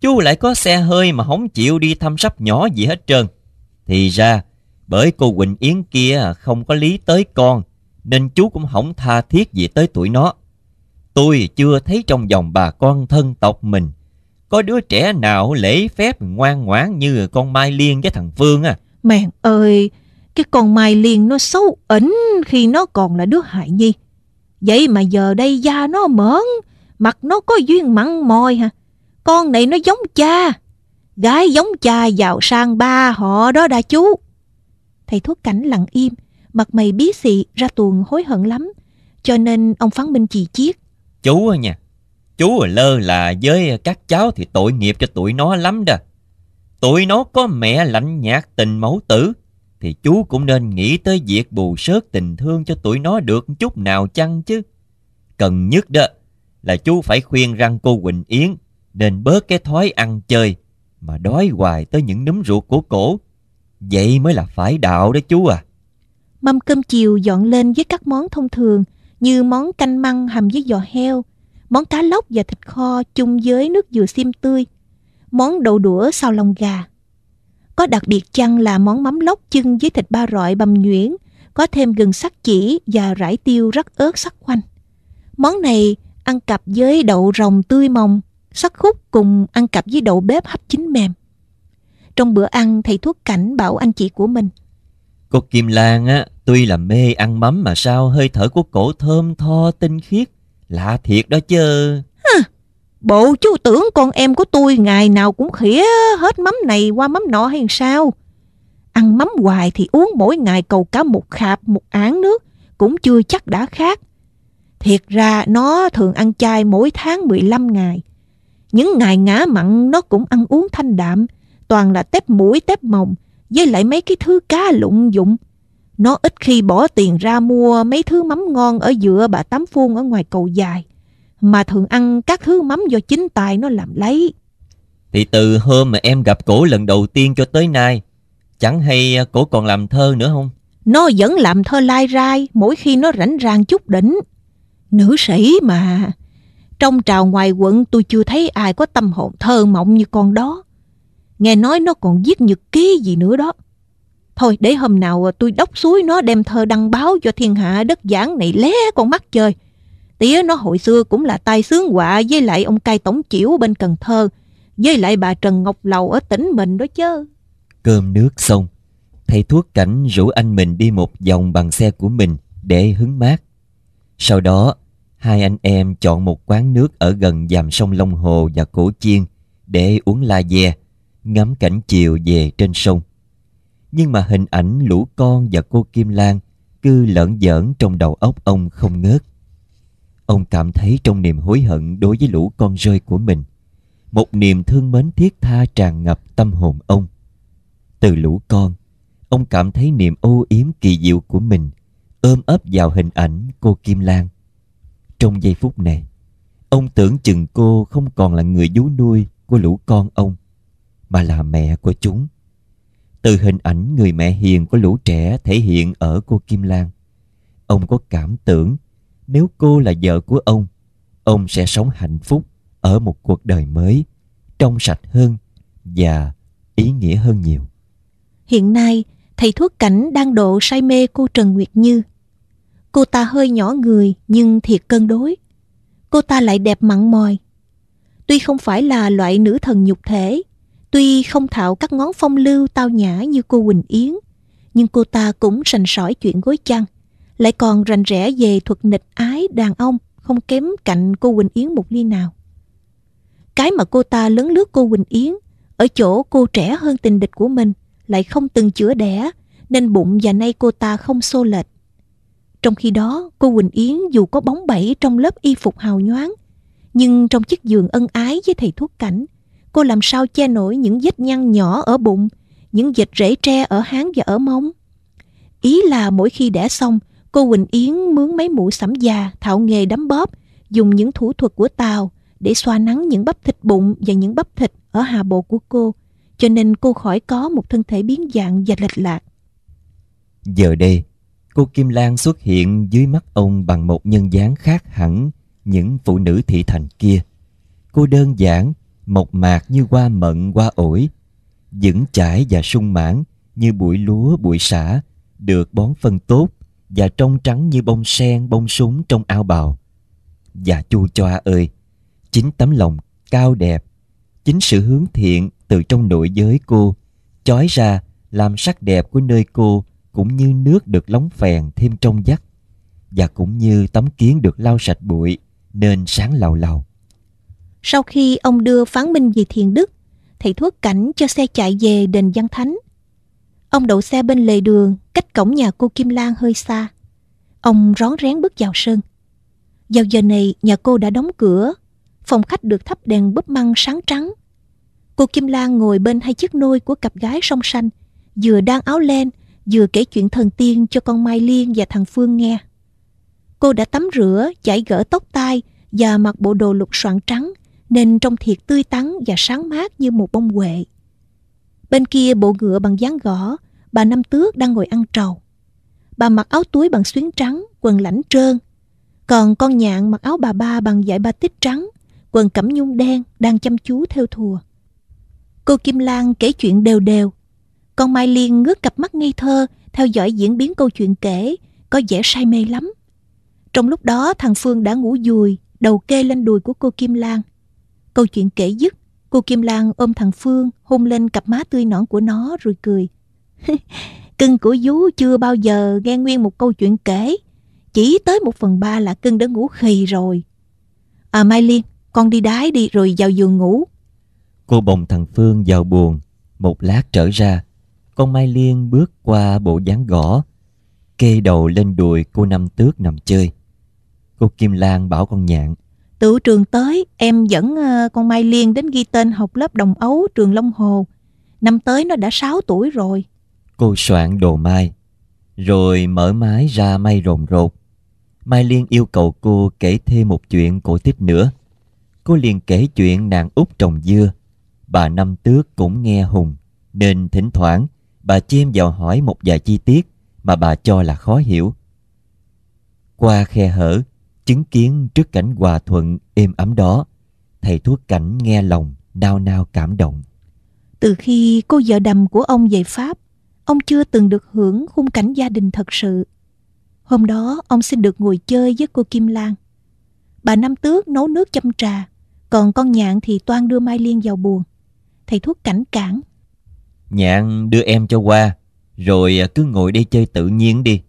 Chú lại có xe hơi mà không chịu đi thăm sắp nhỏ gì hết trơn. Thì ra, bởi cô Quỳnh Yến kia không có lý tới con, nên chú cũng không tha thiết gì tới tuổi nó. Tôi chưa thấy trong dòng bà con thân tộc mình, có đứa trẻ nào lễ phép ngoan ngoãn như con Mai Liên với thằng Phương à. Mẹ ơi, cái con Mai Liên nó xấu ỉnh khi nó còn là đứa hại nhi. Vậy mà giờ đây da nó mớn, mặt nó có duyên mặn mòi hả? Con này nó giống cha. Gái giống cha giàu sang ba họ đó đã chú. Thầy thuốc cảnh lặng im, mặt mày bí xị ra tuồng hối hận lắm. Cho nên ông phán minh chỉ chiết. Chú à nha, chú à lơ là với các cháu thì tội nghiệp cho tụi nó lắm đó. Tụi nó có mẹ lạnh nhạt tình mẫu tử thì chú cũng nên nghĩ tới việc bù sớt tình thương cho tụi nó được chút nào chăng chứ. Cần nhất đó là chú phải khuyên răng cô Quỳnh Yến nên bớt cái thói ăn chơi mà đói hoài tới những núm ruột của cổ. Vậy mới là phải đạo đó chú à. Mâm cơm chiều dọn lên với các món thông thường như món canh măng hầm với giò heo, món cá lóc và thịt kho chung với nước dừa xiêm tươi, món đậu đũa xào lòng gà. Có đặc biệt chăng là món mắm lóc chưng với thịt ba rọi bằm nhuyễn, có thêm gừng sắc chỉ và rải tiêu rắc ớt sắc khoanh. Món này ăn cặp với đậu rồng tươi mồng, sắc khúc cùng ăn cặp với đậu bếp hấp chín mềm. Trong bữa ăn, thầy thuốc cảnh bảo anh chị của mình. Cô Kim Lan á, tuy là mê ăn mắm mà sao hơi thở của cổ thơm tho tinh khiết. Lạ thiệt đó chứ. bộ chú tưởng con em của tôi ngày nào cũng khỉa hết mắm này qua mắm nọ hay sao? Ăn mắm hoài thì uống mỗi ngày cầu cá một khạp, một án nước cũng chưa chắc đã khác. Thiệt ra nó thường ăn chay mỗi tháng 15 ngày những ngày ngã mặn nó cũng ăn uống thanh đạm, toàn là tép mũi tép mồng, với lại mấy cái thứ cá lụng dụng. Nó ít khi bỏ tiền ra mua mấy thứ mắm ngon ở giữa bà Tám Phương ở ngoài cầu dài, mà thường ăn các thứ mắm do chính tài nó làm lấy. Thì từ hôm mà em gặp cổ lần đầu tiên cho tới nay, chẳng hay à, cổ còn làm thơ nữa không? Nó vẫn làm thơ lai rai mỗi khi nó rảnh rang chút đỉnh. Nữ sĩ mà, trong trào ngoài quận tôi chưa thấy ai có tâm hồn thơ mộng như con đó. Nghe nói nó còn viết nhật ký gì nữa đó. Thôi để hôm nào tôi đốc suối nó đem thơ đăng báo cho thiên hạ đất giảng này lé con mắt chơi. Tía nó hồi xưa cũng là tay sướng họa với lại ông cai tổng chiểu bên Cần Thơ, với lại bà Trần Ngọc Lầu ở tỉnh mình đó chứ. Cơm nước xong, thầy thuốc cảnh rủ anh mình đi một vòng bằng xe của mình để hứng mát. Sau đó hai anh em chọn một quán nước ở gần dàm sông Long Hồ và Cổ Chiên để uống la dè, ngắm cảnh chiều về trên sông. Nhưng mà hình ảnh lũ con và cô Kim Lan cứ lợn giỡn trong đầu óc ông không ngớt. Ông cảm thấy trong niềm hối hận đối với lũ con rơi của mình, một niềm thương mến thiết tha tràn ngập tâm hồn ông. Từ lũ con, ông cảm thấy niềm âu yếm kỳ diệu của mình ôm ấp vào hình ảnh cô Kim Lan. Trong giây phút này, ông tưởng chừng cô không còn là người vú nuôi của lũ con ông, mà là mẹ của chúng. Từ hình ảnh người mẹ hiền của lũ trẻ thể hiện ở cô Kim Lan, ông có cảm tưởng nếu cô là vợ của ông, ông sẽ sống hạnh phúc ở một cuộc đời mới, trong sạch hơn và ý nghĩa hơn nhiều. Hiện nay, thầy thuốc cảnh đang độ say mê cô Trần Nguyệt Như. Cô ta hơi nhỏ người nhưng thiệt cân đối. Cô ta lại đẹp mặn mòi. Tuy không phải là loại nữ thần nhục thể, tuy không thạo các ngón phong lưu tao nhã như cô Quỳnh Yến, nhưng cô ta cũng sành sỏi chuyện gối chăn, lại còn rành rẽ về thuật nịch ái đàn ông không kém cạnh cô Quỳnh Yến một ly nào. Cái mà cô ta lớn lướt cô Quỳnh Yến ở chỗ cô trẻ hơn tình địch của mình lại không từng chữa đẻ nên bụng và nay cô ta không xô lệch. Trong khi đó, cô Quỳnh Yến dù có bóng bẫy trong lớp y phục hào nhoáng, nhưng trong chiếc giường ân ái với thầy thuốc cảnh, cô làm sao che nổi những vết nhăn nhỏ ở bụng, những dịch rễ tre ở háng và ở mông. Ý là mỗi khi đẻ xong, cô Quỳnh Yến mướn mấy mũi sẩm già thạo nghề đấm bóp, dùng những thủ thuật của Tàu để xoa nắng những bắp thịt bụng và những bắp thịt ở hà bộ của cô, cho nên cô khỏi có một thân thể biến dạng và lệch lạc. Giờ đây, Cô Kim Lan xuất hiện dưới mắt ông bằng một nhân dáng khác hẳn những phụ nữ thị thành kia. Cô đơn giản, mộc mạc như hoa mận hoa ổi, vững chãi và sung mãn như bụi lúa bụi xả, được bón phân tốt và trong trắng như bông sen bông súng trong ao bào. Và chu choa ơi, chính tấm lòng cao đẹp, chính sự hướng thiện từ trong nội giới cô, chói ra làm sắc đẹp của nơi cô cũng như nước được lóng phèn thêm trong vắt và cũng như tấm kiến được lau sạch bụi nên sáng lầu lầu. Sau khi ông đưa Phán Minh về Thiền Đức, thầy thuốc cảnh cho xe chạy về đền Văn Thánh. Ông đậu xe bên lề đường, cách cổng nhà cô Kim Lan hơi xa. Ông rón rén bước vào sân. Vào giờ này, nhà cô đã đóng cửa. Phòng khách được thắp đèn búp măng sáng trắng. Cô Kim Lan ngồi bên hai chiếc nôi của cặp gái song xanh, vừa đang áo len, vừa kể chuyện thần tiên cho con Mai Liên và thằng Phương nghe. Cô đã tắm rửa, chải gỡ tóc tai và mặc bộ đồ lục soạn trắng nên trông thiệt tươi tắn và sáng mát như một bông huệ. Bên kia bộ ngựa bằng dáng gõ, bà Năm Tước đang ngồi ăn trầu. Bà mặc áo túi bằng xuyến trắng, quần lãnh trơn. Còn con nhạn mặc áo bà ba bằng dải ba tích trắng, quần cẩm nhung đen đang chăm chú theo thùa. Cô Kim Lan kể chuyện đều đều, con Mai Liên ngước cặp mắt ngây thơ, theo dõi diễn biến câu chuyện kể, có vẻ say mê lắm. Trong lúc đó thằng Phương đã ngủ dùi, đầu kê lên đùi của cô Kim Lan. Câu chuyện kể dứt, cô Kim Lan ôm thằng Phương, hôn lên cặp má tươi nõn của nó rồi cười. cười. cưng của vú chưa bao giờ nghe nguyên một câu chuyện kể. Chỉ tới một phần ba là cưng đã ngủ khì rồi. À Mai Liên, con đi đái đi rồi vào giường ngủ. Cô bồng thằng Phương vào buồng một lát trở ra con Mai Liên bước qua bộ dáng gõ, kê đầu lên đùi cô Năm Tước nằm chơi. Cô Kim Lan bảo con nhạn. Tự trường tới, em dẫn ờ, con Mai Liên đến ghi tên học lớp đồng ấu trường Long Hồ. Năm tới nó đã 6 tuổi rồi. Cô soạn đồ mai, rồi mở mái ra may rồn rột. Mai Liên yêu cầu cô kể thêm một chuyện cổ tích nữa. Cô liền kể chuyện nàng út trồng dưa. Bà Năm Tước cũng nghe Hùng, nên thỉnh thoảng bà chêm vào hỏi một vài chi tiết mà bà cho là khó hiểu. Qua khe hở, chứng kiến trước cảnh hòa thuận êm ấm đó, thầy thuốc cảnh nghe lòng đau nao cảm động. Từ khi cô vợ đầm của ông về Pháp, ông chưa từng được hưởng khung cảnh gia đình thật sự. Hôm đó ông xin được ngồi chơi với cô Kim Lan. Bà Năm Tước nấu nước châm trà, còn con nhạn thì toan đưa Mai Liên vào buồn. Thầy thuốc cảnh cản Nhạn đưa em cho qua, rồi à, cứ ngồi đây chơi tự nhiên đi.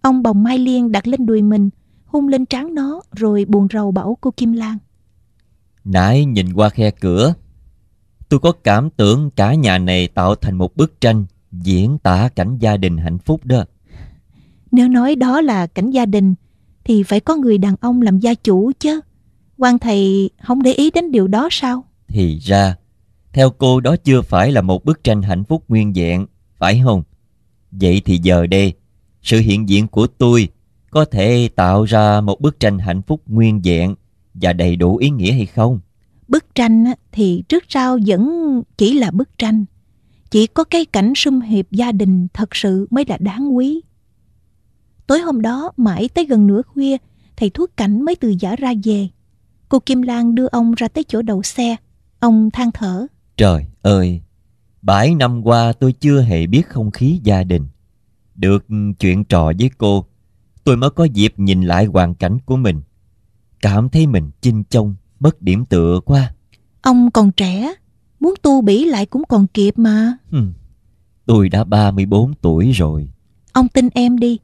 Ông bồng Mai Liên đặt lên đùi mình, hôn lên trán nó rồi buồn rầu bảo cô Kim Lan. Nãy nhìn qua khe cửa, tôi có cảm tưởng cả nhà này tạo thành một bức tranh diễn tả cảnh gia đình hạnh phúc đó. Nếu nói đó là cảnh gia đình, thì phải có người đàn ông làm gia chủ chứ. quan thầy không để ý đến điều đó sao? Thì ra, theo cô đó chưa phải là một bức tranh hạnh phúc nguyên vẹn, phải không? Vậy thì giờ đây, sự hiện diện của tôi có thể tạo ra một bức tranh hạnh phúc nguyên vẹn và đầy đủ ý nghĩa hay không? Bức tranh thì trước sau vẫn chỉ là bức tranh. Chỉ có cái cảnh sum hiệp gia đình thật sự mới là đáng quý. Tối hôm đó mãi tới gần nửa khuya, thầy thuốc cảnh mới từ giả ra về. Cô Kim Lan đưa ông ra tới chỗ đầu xe. Ông than thở. Trời ơi, bảy năm qua tôi chưa hề biết không khí gia đình. Được chuyện trò với cô, tôi mới có dịp nhìn lại hoàn cảnh của mình. Cảm thấy mình chinh chông, mất điểm tựa quá. Ông còn trẻ, muốn tu bỉ lại cũng còn kịp mà. Ừ, tôi đã 34 tuổi rồi. Ông tin em đi,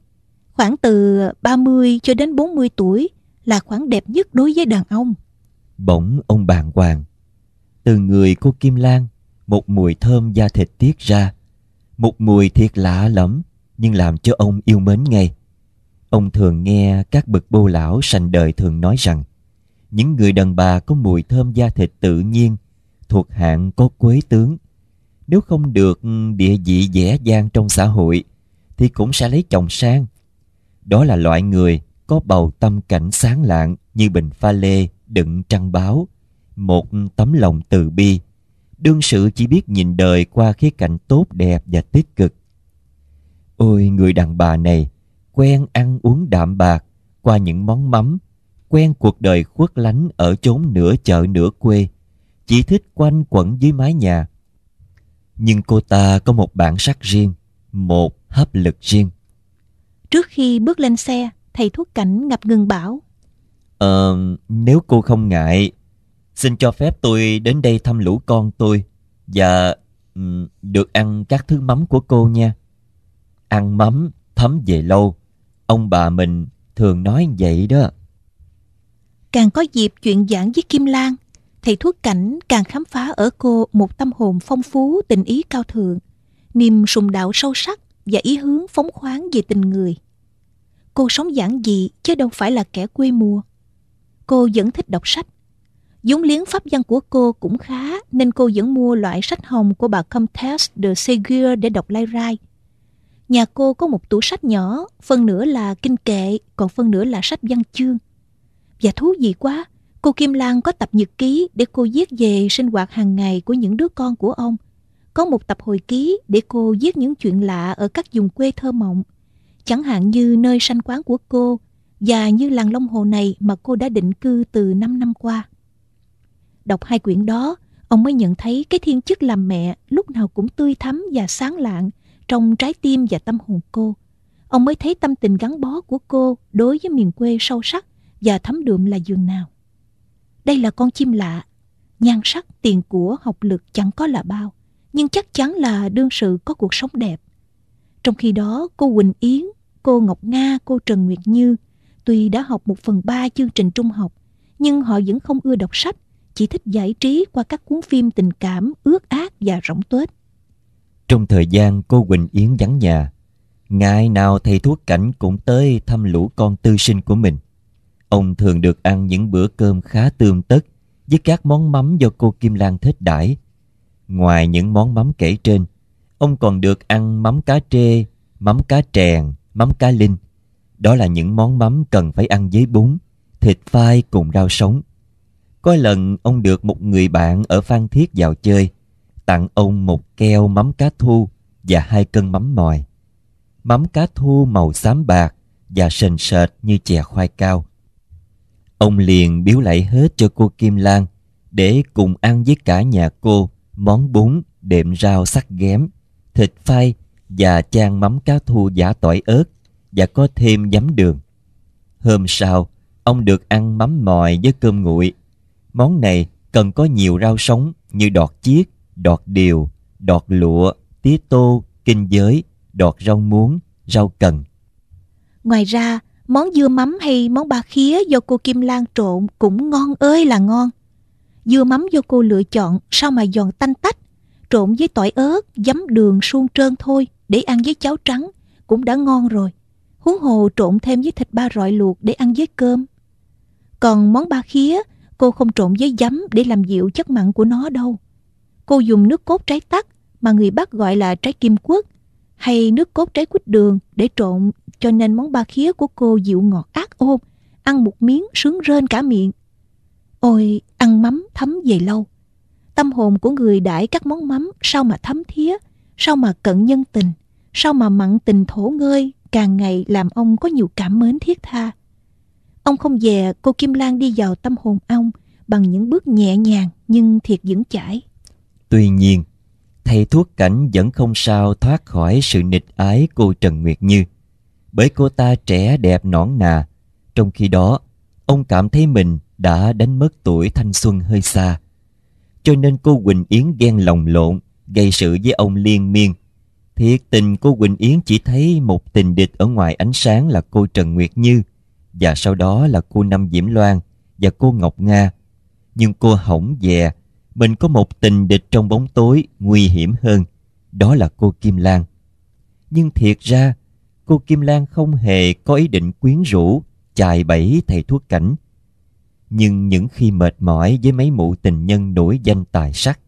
khoảng từ 30 cho đến 40 tuổi là khoảng đẹp nhất đối với đàn ông. Bỗng ông bàng hoàng, từ người cô Kim Lan, một mùi thơm da thịt tiết ra. Một mùi thiệt lạ lắm nhưng làm cho ông yêu mến ngay. Ông thường nghe các bậc bô lão sành đời thường nói rằng những người đàn bà có mùi thơm da thịt tự nhiên thuộc hạng có quế tướng. Nếu không được ừ, địa vị dễ dàng trong xã hội thì cũng sẽ lấy chồng sang. Đó là loại người có bầu tâm cảnh sáng lạng như bình pha lê đựng trăng báo một tấm lòng từ bi đương sự chỉ biết nhìn đời qua khía cạnh tốt đẹp và tích cực ôi người đàn bà này quen ăn uống đạm bạc qua những món mắm quen cuộc đời khuất lánh ở chốn nửa chợ nửa quê chỉ thích quanh quẩn dưới mái nhà nhưng cô ta có một bản sắc riêng một hấp lực riêng trước khi bước lên xe thầy thuốc cảnh ngập ngừng bảo ờ nếu cô không ngại Xin cho phép tôi đến đây thăm lũ con tôi và um, được ăn các thứ mắm của cô nha. Ăn mắm thấm về lâu. Ông bà mình thường nói vậy đó. Càng có dịp chuyện giảng với Kim Lan, thầy thuốc cảnh càng khám phá ở cô một tâm hồn phong phú tình ý cao thượng, niềm sùng đạo sâu sắc và ý hướng phóng khoáng về tình người. Cô sống giản dị chứ đâu phải là kẻ quê mùa. Cô vẫn thích đọc sách, dũng liếng pháp văn của cô cũng khá nên cô vẫn mua loại sách hồng của bà Comtesse de Segur để đọc lai rai. Nhà cô có một tủ sách nhỏ, phần nửa là kinh kệ, còn phần nửa là sách văn chương. Và thú vị quá, cô Kim Lan có tập nhật ký để cô viết về sinh hoạt hàng ngày của những đứa con của ông. Có một tập hồi ký để cô viết những chuyện lạ ở các vùng quê thơ mộng. Chẳng hạn như nơi sanh quán của cô và như làng Long Hồ này mà cô đã định cư từ 5 năm qua. Đọc hai quyển đó, ông mới nhận thấy cái thiên chức làm mẹ lúc nào cũng tươi thắm và sáng lạng trong trái tim và tâm hồn cô. Ông mới thấy tâm tình gắn bó của cô đối với miền quê sâu sắc và thấm đượm là giường nào. Đây là con chim lạ, nhan sắc, tiền của, học lực chẳng có là bao, nhưng chắc chắn là đương sự có cuộc sống đẹp. Trong khi đó, cô Quỳnh Yến, cô Ngọc Nga, cô Trần Nguyệt Như, tuy đã học một phần ba chương trình trung học, nhưng họ vẫn không ưa đọc sách chỉ thích giải trí qua các cuốn phim tình cảm, ước ác và rỗng tuếch. Trong thời gian cô Quỳnh Yến vắng nhà, ngày nào thầy thuốc cảnh cũng tới thăm lũ con tư sinh của mình. Ông thường được ăn những bữa cơm khá tươm tất với các món mắm do cô Kim Lan thích đãi. Ngoài những món mắm kể trên, ông còn được ăn mắm cá trê, mắm cá trèn, mắm cá linh. Đó là những món mắm cần phải ăn với bún, thịt phai cùng rau sống. Có lần ông được một người bạn ở Phan Thiết vào chơi, tặng ông một keo mắm cá thu và hai cân mắm mòi. Mắm cá thu màu xám bạc và sền sệt như chè khoai cao. Ông liền biếu lại hết cho cô Kim Lan để cùng ăn với cả nhà cô món bún đệm rau sắc ghém, thịt phai và chan mắm cá thu giả tỏi ớt và có thêm giấm đường. Hôm sau, ông được ăn mắm mòi với cơm nguội Món này cần có nhiều rau sống như đọt chiết, đọt điều, đọt lụa, tía tô, kinh giới, đọt rau muống, rau cần. Ngoài ra, món dưa mắm hay món ba khía do cô Kim Lan trộn cũng ngon ơi là ngon. Dưa mắm do cô lựa chọn sao mà giòn tanh tách, trộn với tỏi ớt, giấm đường suông trơn thôi để ăn với cháo trắng cũng đã ngon rồi. Huống hồ trộn thêm với thịt ba rọi luộc để ăn với cơm. Còn món ba khía Cô không trộn với giấm để làm dịu chất mặn của nó đâu. Cô dùng nước cốt trái tắc mà người Bắc gọi là trái kim quất hay nước cốt trái quýt đường để trộn cho nên món ba khía của cô dịu ngọt ác ôn, ăn một miếng sướng rên cả miệng. Ôi, ăn mắm thấm về lâu. Tâm hồn của người đãi các món mắm sao mà thấm thía, sao mà cận nhân tình, sao mà mặn tình thổ ngơi càng ngày làm ông có nhiều cảm mến thiết tha. Ông không về cô Kim Lan đi vào tâm hồn ông bằng những bước nhẹ nhàng nhưng thiệt vững chãi. Tuy nhiên, thầy thuốc cảnh vẫn không sao thoát khỏi sự nịch ái cô Trần Nguyệt Như. Bởi cô ta trẻ đẹp nõn nà, trong khi đó ông cảm thấy mình đã đánh mất tuổi thanh xuân hơi xa. Cho nên cô Quỳnh Yến ghen lòng lộn, gây sự với ông liên miên. Thiệt tình cô Quỳnh Yến chỉ thấy một tình địch ở ngoài ánh sáng là cô Trần Nguyệt Như – và sau đó là cô Năm Diễm Loan và cô Ngọc Nga. Nhưng cô hỏng dè, mình có một tình địch trong bóng tối nguy hiểm hơn, đó là cô Kim Lan. Nhưng thiệt ra, cô Kim Lan không hề có ý định quyến rũ, chài bẫy thầy thuốc cảnh. Nhưng những khi mệt mỏi với mấy mụ tình nhân nổi danh tài sắc,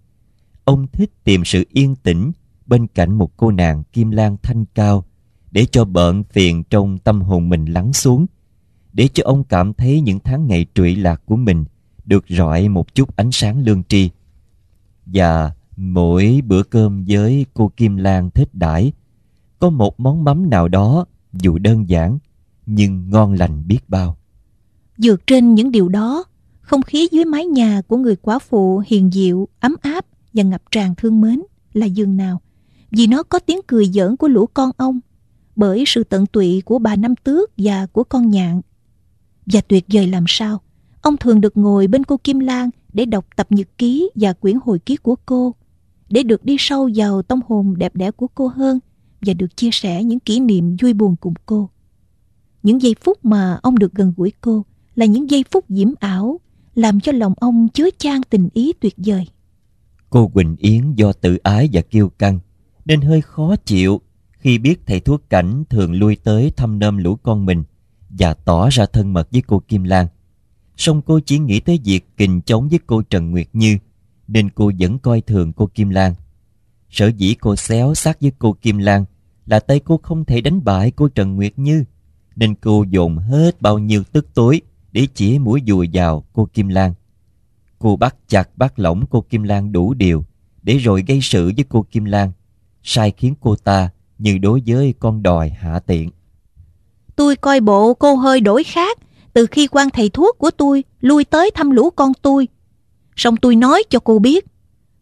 ông thích tìm sự yên tĩnh bên cạnh một cô nàng Kim Lan thanh cao để cho bợn phiền trong tâm hồn mình lắng xuống để cho ông cảm thấy những tháng ngày trụy lạc của mình được rọi một chút ánh sáng lương tri. Và mỗi bữa cơm với cô Kim Lan thích đãi có một món mắm nào đó dù đơn giản nhưng ngon lành biết bao. Dược trên những điều đó, không khí dưới mái nhà của người quá phụ hiền diệu, ấm áp và ngập tràn thương mến là dường nào. Vì nó có tiếng cười giỡn của lũ con ông, bởi sự tận tụy của bà Năm Tước và của con nhạn và tuyệt vời làm sao, ông thường được ngồi bên cô Kim Lan để đọc tập nhật ký và quyển hồi ký của cô, để được đi sâu vào tâm hồn đẹp đẽ của cô hơn và được chia sẻ những kỷ niệm vui buồn cùng cô. Những giây phút mà ông được gần gũi cô là những giây phút diễm ảo, làm cho lòng ông chứa chan tình ý tuyệt vời. Cô Quỳnh Yến do tự ái và kiêu căng nên hơi khó chịu khi biết thầy thuốc cảnh thường lui tới thăm nơm lũ con mình và tỏ ra thân mật với cô Kim Lan. Song cô chỉ nghĩ tới việc kình chống với cô Trần Nguyệt Như, nên cô vẫn coi thường cô Kim Lan. Sở dĩ cô xéo sát với cô Kim Lan là tay cô không thể đánh bại cô Trần Nguyệt Như, nên cô dồn hết bao nhiêu tức tối để chỉ mũi dùi vào cô Kim Lan. Cô bắt chặt bắt lỏng cô Kim Lan đủ điều, để rồi gây sự với cô Kim Lan, sai khiến cô ta như đối với con đòi hạ tiện tôi coi bộ cô hơi đổi khác từ khi quan thầy thuốc của tôi lui tới thăm lũ con tôi. Xong tôi nói cho cô biết,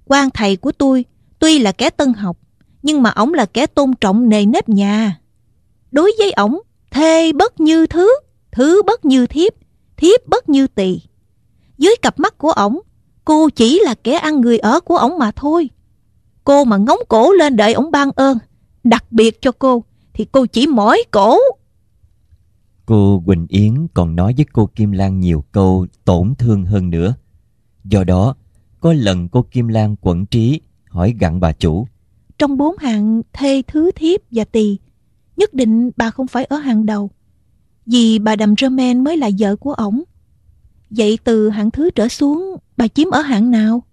quan thầy của tôi tuy là kẻ tân học, nhưng mà ổng là kẻ tôn trọng nề nếp nhà. Đối với ổng, thê bất như thứ, thứ bất như thiếp, thiếp bất như tỳ. Dưới cặp mắt của ổng, cô chỉ là kẻ ăn người ở của ổng mà thôi. Cô mà ngóng cổ lên đợi ổng ban ơn, đặc biệt cho cô, thì cô chỉ mỏi cổ Cô Quỳnh Yến còn nói với cô Kim Lan nhiều câu tổn thương hơn nữa. Do đó, có lần cô Kim Lan quẩn trí hỏi gặng bà chủ. Trong bốn hạng thê thứ thiếp và tỳ, nhất định bà không phải ở hàng đầu. Vì bà Đầm Rơ Men mới là vợ của ổng. Vậy từ hạng thứ trở xuống, bà chiếm ở hạng nào?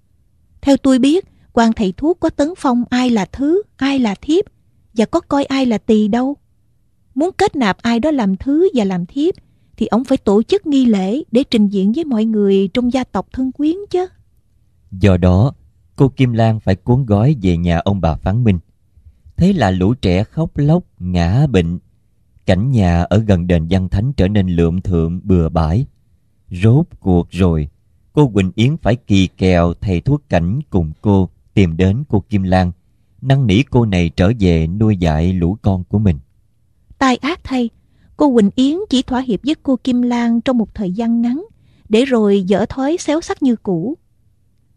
Theo tôi biết, quan thầy thuốc có tấn phong ai là thứ, ai là thiếp, và có coi ai là tỳ đâu. Muốn kết nạp ai đó làm thứ và làm thiếp thì ông phải tổ chức nghi lễ để trình diện với mọi người trong gia tộc thân quyến chứ. Do đó, cô Kim Lan phải cuốn gói về nhà ông bà Phán Minh. Thế là lũ trẻ khóc lóc, ngã bệnh. Cảnh nhà ở gần đền Văn Thánh trở nên lượm thượng bừa bãi. Rốt cuộc rồi, cô Quỳnh Yến phải kỳ kèo thầy thuốc cảnh cùng cô tìm đến cô Kim Lan, năn nỉ cô này trở về nuôi dạy lũ con của mình. Tai ác thay, cô Quỳnh Yến chỉ thỏa hiệp với cô Kim Lan trong một thời gian ngắn, để rồi dở thói xéo sắc như cũ.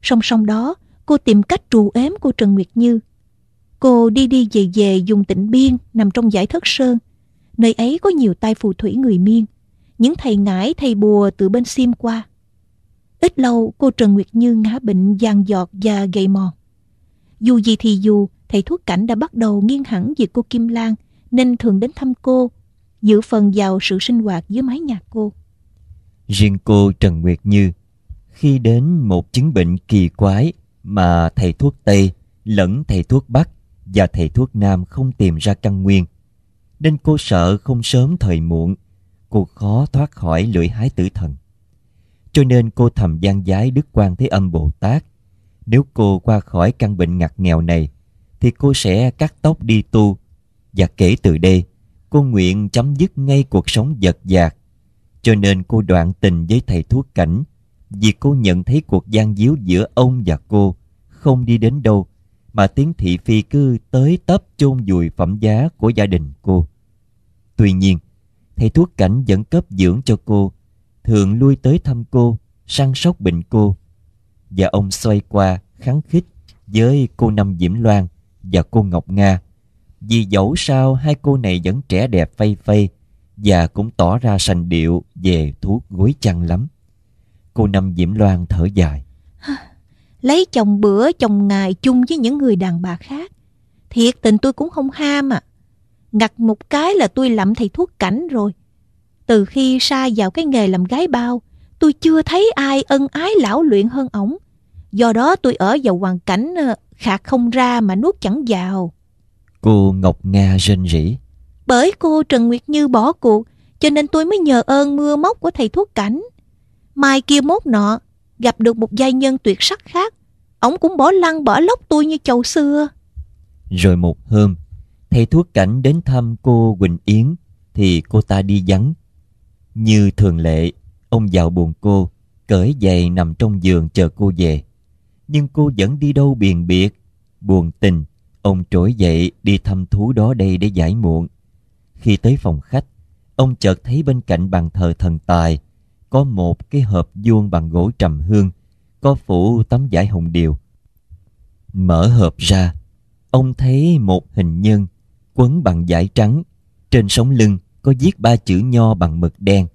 Song song đó, cô tìm cách trù ếm cô Trần Nguyệt Như. Cô đi đi về về dùng tịnh biên nằm trong giải thất sơn. Nơi ấy có nhiều tay phù thủy người miên, những thầy ngải thầy bùa từ bên xiêm qua. Ít lâu cô Trần Nguyệt Như ngã bệnh giàn giọt và gầy mòn. Dù gì thì dù, thầy thuốc cảnh đã bắt đầu nghiêng hẳn về cô Kim Lan nên thường đến thăm cô, giữ phần vào sự sinh hoạt dưới mái nhà cô. Riêng cô Trần Nguyệt Như, khi đến một chứng bệnh kỳ quái mà thầy thuốc Tây lẫn thầy thuốc Bắc và thầy thuốc Nam không tìm ra căn nguyên, nên cô sợ không sớm thời muộn, cô khó thoát khỏi lưỡi hái tử thần. Cho nên cô thầm gian giái Đức Quan Thế Âm Bồ Tát, nếu cô qua khỏi căn bệnh ngặt nghèo này, thì cô sẽ cắt tóc đi tu và kể từ đây cô nguyện chấm dứt ngay cuộc sống vật vạc cho nên cô đoạn tình với thầy thuốc cảnh vì cô nhận thấy cuộc gian díu giữa ông và cô không đi đến đâu mà tiếng thị phi cứ tới tấp chôn vùi phẩm giá của gia đình cô tuy nhiên thầy thuốc cảnh vẫn cấp dưỡng cho cô thường lui tới thăm cô săn sóc bệnh cô và ông xoay qua kháng khích với cô năm diễm loan và cô ngọc nga vì dẫu sao hai cô này vẫn trẻ đẹp phây phây và cũng tỏ ra sành điệu về thuốc gối chăn lắm. Cô Năm Diễm Loan thở dài. Lấy chồng bữa chồng ngày chung với những người đàn bà khác. Thiệt tình tôi cũng không ham à. Ngặt một cái là tôi lậm thầy thuốc cảnh rồi. Từ khi sa vào cái nghề làm gái bao, tôi chưa thấy ai ân ái lão luyện hơn ổng. Do đó tôi ở vào hoàn cảnh ờ, khạc không ra mà nuốt chẳng vào. Cô Ngọc Nga rên rỉ. Bởi cô Trần Nguyệt Như bỏ cuộc, cho nên tôi mới nhờ ơn mưa móc của thầy thuốc cảnh. Mai kia mốt nọ, gặp được một giai nhân tuyệt sắc khác, ông cũng bỏ lăn bỏ lóc tôi như chầu xưa. Rồi một hôm, thầy thuốc cảnh đến thăm cô Quỳnh Yến, thì cô ta đi vắng. Như thường lệ, ông vào buồn cô, cởi giày nằm trong giường chờ cô về. Nhưng cô vẫn đi đâu biền biệt, buồn tình Ông trỗi dậy đi thăm thú đó đây để giải muộn. Khi tới phòng khách, ông chợt thấy bên cạnh bàn thờ thần tài có một cái hộp vuông bằng gỗ trầm hương có phủ tấm vải hồng điều. Mở hộp ra, ông thấy một hình nhân quấn bằng vải trắng, trên sống lưng có viết ba chữ nho bằng mực đen.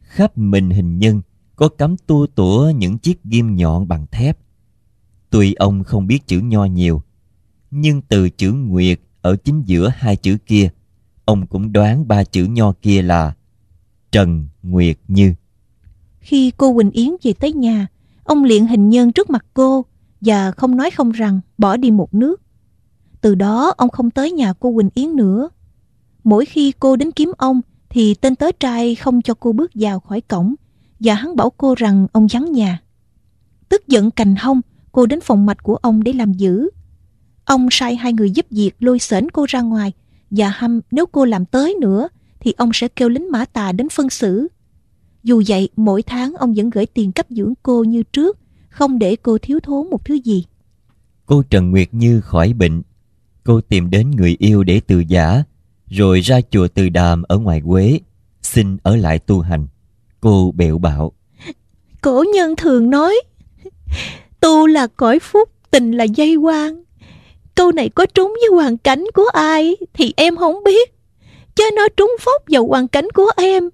Khắp mình hình nhân có cắm tua tủa những chiếc ghim nhọn bằng thép. Tuy ông không biết chữ nho nhiều, nhưng từ chữ nguyệt ở chính giữa hai chữ kia, ông cũng đoán ba chữ nho kia là Trần Nguyệt Như. Khi cô Quỳnh Yến về tới nhà, ông liền hình nhân trước mặt cô và không nói không rằng bỏ đi một nước. Từ đó ông không tới nhà cô Quỳnh Yến nữa. Mỗi khi cô đến kiếm ông thì tên tớ trai không cho cô bước vào khỏi cổng và hắn bảo cô rằng ông vắng nhà. Tức giận cành hông, cô đến phòng mạch của ông để làm giữ. Ông sai hai người giúp việc lôi sển cô ra ngoài và hâm nếu cô làm tới nữa thì ông sẽ kêu lính mã tà đến phân xử. Dù vậy, mỗi tháng ông vẫn gửi tiền cấp dưỡng cô như trước, không để cô thiếu thốn một thứ gì. Cô Trần Nguyệt Như khỏi bệnh. Cô tìm đến người yêu để từ giả, rồi ra chùa Từ Đàm ở ngoài Quế, xin ở lại tu hành. Cô bẹo bạo. Cổ nhân thường nói, tu là cõi phúc, tình là dây quan câu này có trúng với hoàn cảnh của ai thì em không biết chứ nó trúng phóc vào hoàn cảnh của em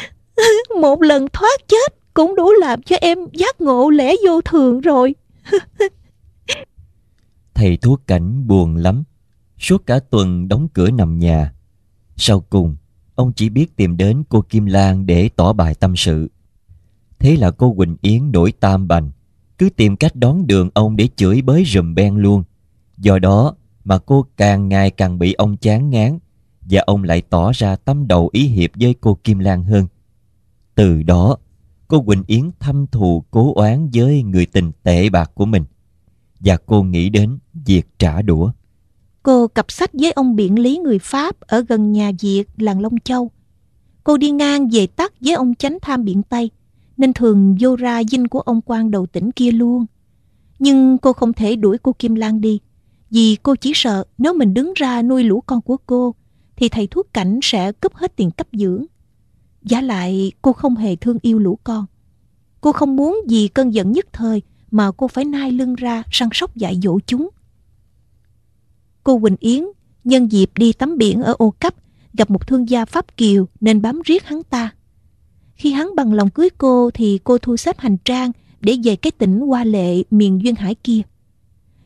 một lần thoát chết cũng đủ làm cho em giác ngộ lẽ vô thường rồi thầy thuốc cảnh buồn lắm suốt cả tuần đóng cửa nằm nhà sau cùng ông chỉ biết tìm đến cô kim lan để tỏ bài tâm sự thế là cô quỳnh yến nổi tam bành cứ tìm cách đón đường ông để chửi bới rùm beng luôn Do đó mà cô càng ngày càng bị ông chán ngán và ông lại tỏ ra tâm đầu ý hiệp với cô Kim Lan hơn. Từ đó, cô Quỳnh Yến thâm thù cố oán với người tình tệ bạc của mình và cô nghĩ đến việc trả đũa. Cô cặp sách với ông biện lý người Pháp ở gần nhà Việt, làng Long Châu. Cô đi ngang về tắt với ông chánh tham biển Tây, nên thường vô ra dinh của ông quan đầu tỉnh kia luôn. Nhưng cô không thể đuổi cô Kim Lan đi, vì cô chỉ sợ nếu mình đứng ra nuôi lũ con của cô thì thầy thuốc cảnh sẽ cướp hết tiền cấp dưỡng. Giả lại cô không hề thương yêu lũ con. Cô không muốn vì cơn giận nhất thời mà cô phải nai lưng ra săn sóc dạy dỗ chúng. Cô Quỳnh Yến nhân dịp đi tắm biển ở ô cấp gặp một thương gia Pháp Kiều nên bám riết hắn ta. Khi hắn bằng lòng cưới cô thì cô thu xếp hành trang để về cái tỉnh hoa lệ miền Duyên Hải kia.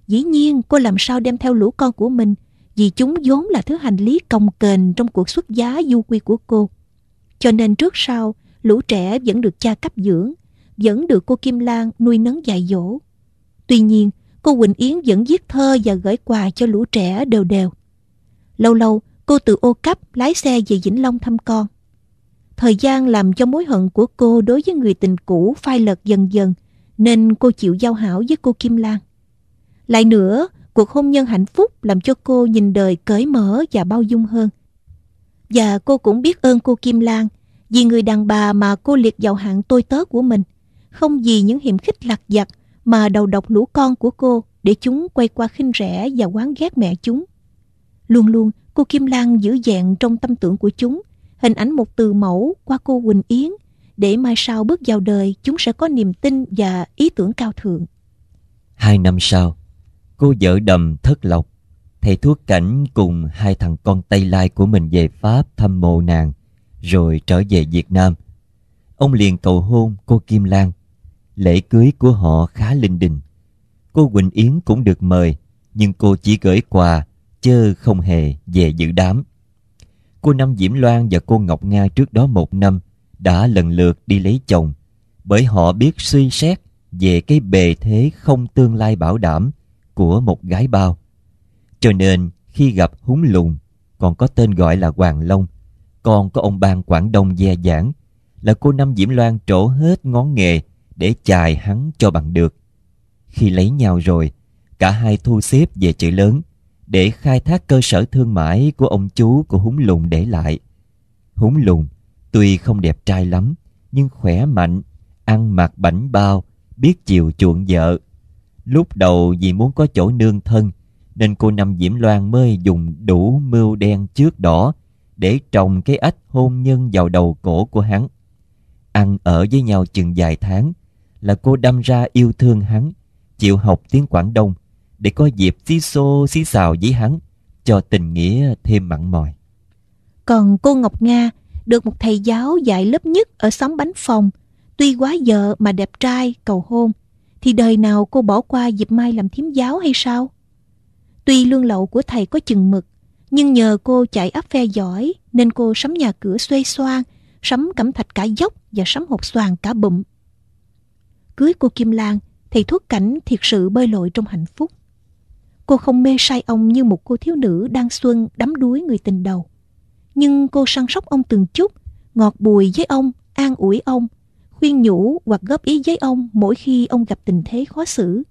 Dĩ nhiên cô làm sao đem theo lũ con của mình vì chúng vốn là thứ hành lý công kềnh trong cuộc xuất giá du quy của cô. Cho nên trước sau, lũ trẻ vẫn được cha cấp dưỡng, vẫn được cô Kim Lan nuôi nấng dạy dỗ. Tuy nhiên, cô Quỳnh Yến vẫn viết thơ và gửi quà cho lũ trẻ đều đều. Lâu lâu, cô từ ô cấp lái xe về Vĩnh Long thăm con. Thời gian làm cho mối hận của cô đối với người tình cũ phai lật dần dần, nên cô chịu giao hảo với cô Kim Lan. Lại nữa, cuộc hôn nhân hạnh phúc làm cho cô nhìn đời cởi mở và bao dung hơn. Và cô cũng biết ơn cô Kim Lan vì người đàn bà mà cô liệt vào hạng tôi tớ của mình. Không vì những hiểm khích lặt vặt mà đầu độc lũ con của cô để chúng quay qua khinh rẻ và oán ghét mẹ chúng. Luôn luôn, cô Kim Lan giữ dạng trong tâm tưởng của chúng, hình ảnh một từ mẫu qua cô Quỳnh Yến, để mai sau bước vào đời chúng sẽ có niềm tin và ý tưởng cao thượng. Hai năm sau, cô vợ đầm thất lộc thầy thuốc cảnh cùng hai thằng con tây lai của mình về pháp thăm mộ nàng rồi trở về việt nam ông liền cầu hôn cô kim lan lễ cưới của họ khá linh đình cô quỳnh yến cũng được mời nhưng cô chỉ gửi quà chớ không hề về dự đám cô năm diễm loan và cô ngọc nga trước đó một năm đã lần lượt đi lấy chồng bởi họ biết suy xét về cái bề thế không tương lai bảo đảm của một gái bao. Cho nên khi gặp húng lùng, còn có tên gọi là Hoàng Long, còn có ông ban Quảng Đông dè giảng, là cô Năm Diễm Loan trổ hết ngón nghề để chài hắn cho bằng được. Khi lấy nhau rồi, cả hai thu xếp về chữ lớn để khai thác cơ sở thương mại của ông chú của húng lùng để lại. Húng lùng tuy không đẹp trai lắm, nhưng khỏe mạnh, ăn mặc bảnh bao, biết chiều chuộng vợ, Lúc đầu vì muốn có chỗ nương thân nên cô Năm Diễm Loan mới dùng đủ mưu đen trước đỏ để trồng cái ếch hôn nhân vào đầu cổ của hắn. Ăn ở với nhau chừng vài tháng là cô đâm ra yêu thương hắn, chịu học tiếng Quảng Đông để có dịp xí xô xí xào với hắn cho tình nghĩa thêm mặn mòi. Còn cô Ngọc Nga được một thầy giáo dạy lớp nhất ở xóm Bánh Phòng, tuy quá vợ mà đẹp trai cầu hôn – thì đời nào cô bỏ qua dịp mai làm thím giáo hay sao? Tuy lương lậu của thầy có chừng mực, nhưng nhờ cô chạy áp phe giỏi nên cô sắm nhà cửa xuê xoan, sắm cẩm thạch cả dốc và sắm hột xoàn cả bụng. Cưới cô Kim Lan, thầy thuốc cảnh thiệt sự bơi lội trong hạnh phúc. Cô không mê say ông như một cô thiếu nữ đang xuân đắm đuối người tình đầu. Nhưng cô săn sóc ông từng chút, ngọt bùi với ông, an ủi ông, khuyên nhủ hoặc góp ý với ông mỗi khi ông gặp tình thế khó xử.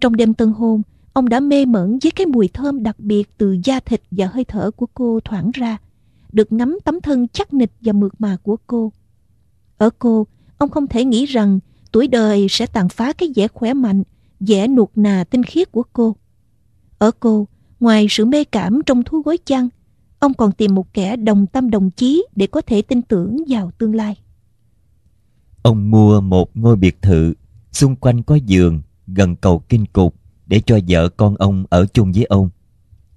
Trong đêm tân hôn, ông đã mê mẩn với cái mùi thơm đặc biệt từ da thịt và hơi thở của cô thoảng ra, được ngắm tấm thân chắc nịch và mượt mà của cô. Ở cô, ông không thể nghĩ rằng tuổi đời sẽ tàn phá cái vẻ khỏe mạnh, vẻ nuột nà tinh khiết của cô. Ở cô, ngoài sự mê cảm trong thú gối chăn, ông còn tìm một kẻ đồng tâm đồng chí để có thể tin tưởng vào tương lai. Ông mua một ngôi biệt thự, xung quanh có giường, gần cầu kinh cục để cho vợ con ông ở chung với ông.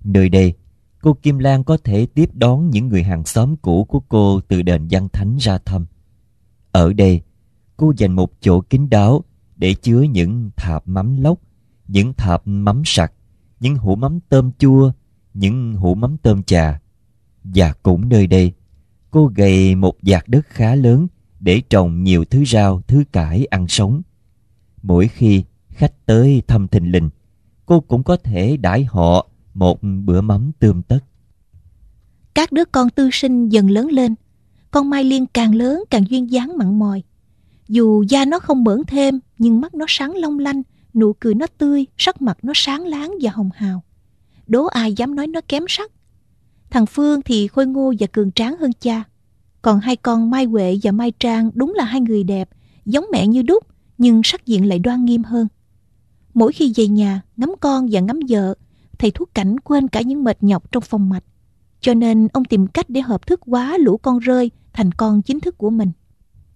Nơi đây, cô Kim Lan có thể tiếp đón những người hàng xóm cũ của cô từ đền Văn Thánh ra thăm. Ở đây, cô dành một chỗ kín đáo để chứa những thạp mắm lóc, những thạp mắm sặc, những hũ mắm tôm chua, những hũ mắm tôm chà Và cũng nơi đây, cô gầy một vạt đất khá lớn để trồng nhiều thứ rau, thứ cải ăn sống. Mỗi khi khách tới thăm thình lình, cô cũng có thể đãi họ một bữa mắm tươm tất. Các đứa con tư sinh dần lớn lên, con Mai Liên càng lớn càng duyên dáng mặn mòi. Dù da nó không bẩn thêm, nhưng mắt nó sáng long lanh, nụ cười nó tươi, sắc mặt nó sáng láng và hồng hào. Đố ai dám nói nó kém sắc. Thằng Phương thì khôi ngô và cường tráng hơn cha. Còn hai con Mai Huệ và Mai Trang đúng là hai người đẹp, giống mẹ như đúc, nhưng sắc diện lại đoan nghiêm hơn. Mỗi khi về nhà, ngắm con và ngắm vợ, thầy thuốc cảnh quên cả những mệt nhọc trong phòng mạch. Cho nên ông tìm cách để hợp thức quá lũ con rơi thành con chính thức của mình.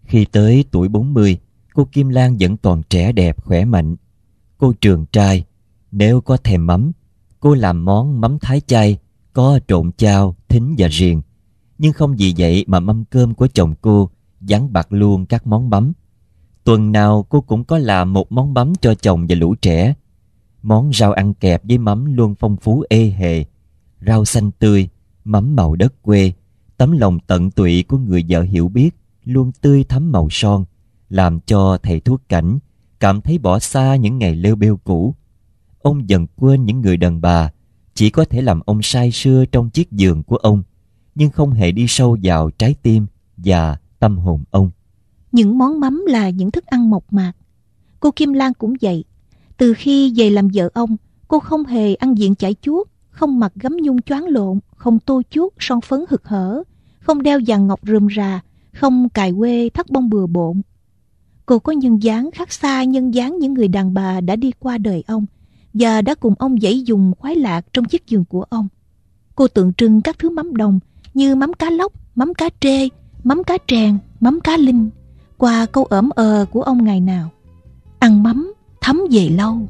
Khi tới tuổi 40, cô Kim Lan vẫn còn trẻ đẹp, khỏe mạnh. Cô trường trai, nếu có thèm mắm, cô làm món mắm thái chay, có trộn chao, thính và riềng nhưng không vì vậy mà mâm cơm của chồng cô dán bạc luôn các món bấm. Tuần nào cô cũng có làm một món bấm cho chồng và lũ trẻ. Món rau ăn kẹp với mắm luôn phong phú ê hề, rau xanh tươi, mắm màu đất quê, tấm lòng tận tụy của người vợ hiểu biết luôn tươi thắm màu son, làm cho thầy thuốc cảnh cảm thấy bỏ xa những ngày lêu bêu cũ. Ông dần quên những người đàn bà, chỉ có thể làm ông say sưa trong chiếc giường của ông nhưng không hề đi sâu vào trái tim và tâm hồn ông. Những món mắm là những thức ăn mộc mạc. Cô Kim Lan cũng vậy. Từ khi về làm vợ ông, cô không hề ăn diện chải chuốt, không mặc gấm nhung choáng lộn, không tô chuốt son phấn hực hở, không đeo vàng ngọc rườm rà, không cài quê thắt bông bừa bộn. Cô có nhân dáng khác xa nhân dáng những người đàn bà đã đi qua đời ông và đã cùng ông dãy dùng khoái lạc trong chiếc giường của ông. Cô tượng trưng các thứ mắm đồng như mắm cá lóc, mắm cá trê, mắm cá tràng, mắm cá linh qua câu ẩm ờ của ông ngày nào. Ăn mắm thấm về lâu.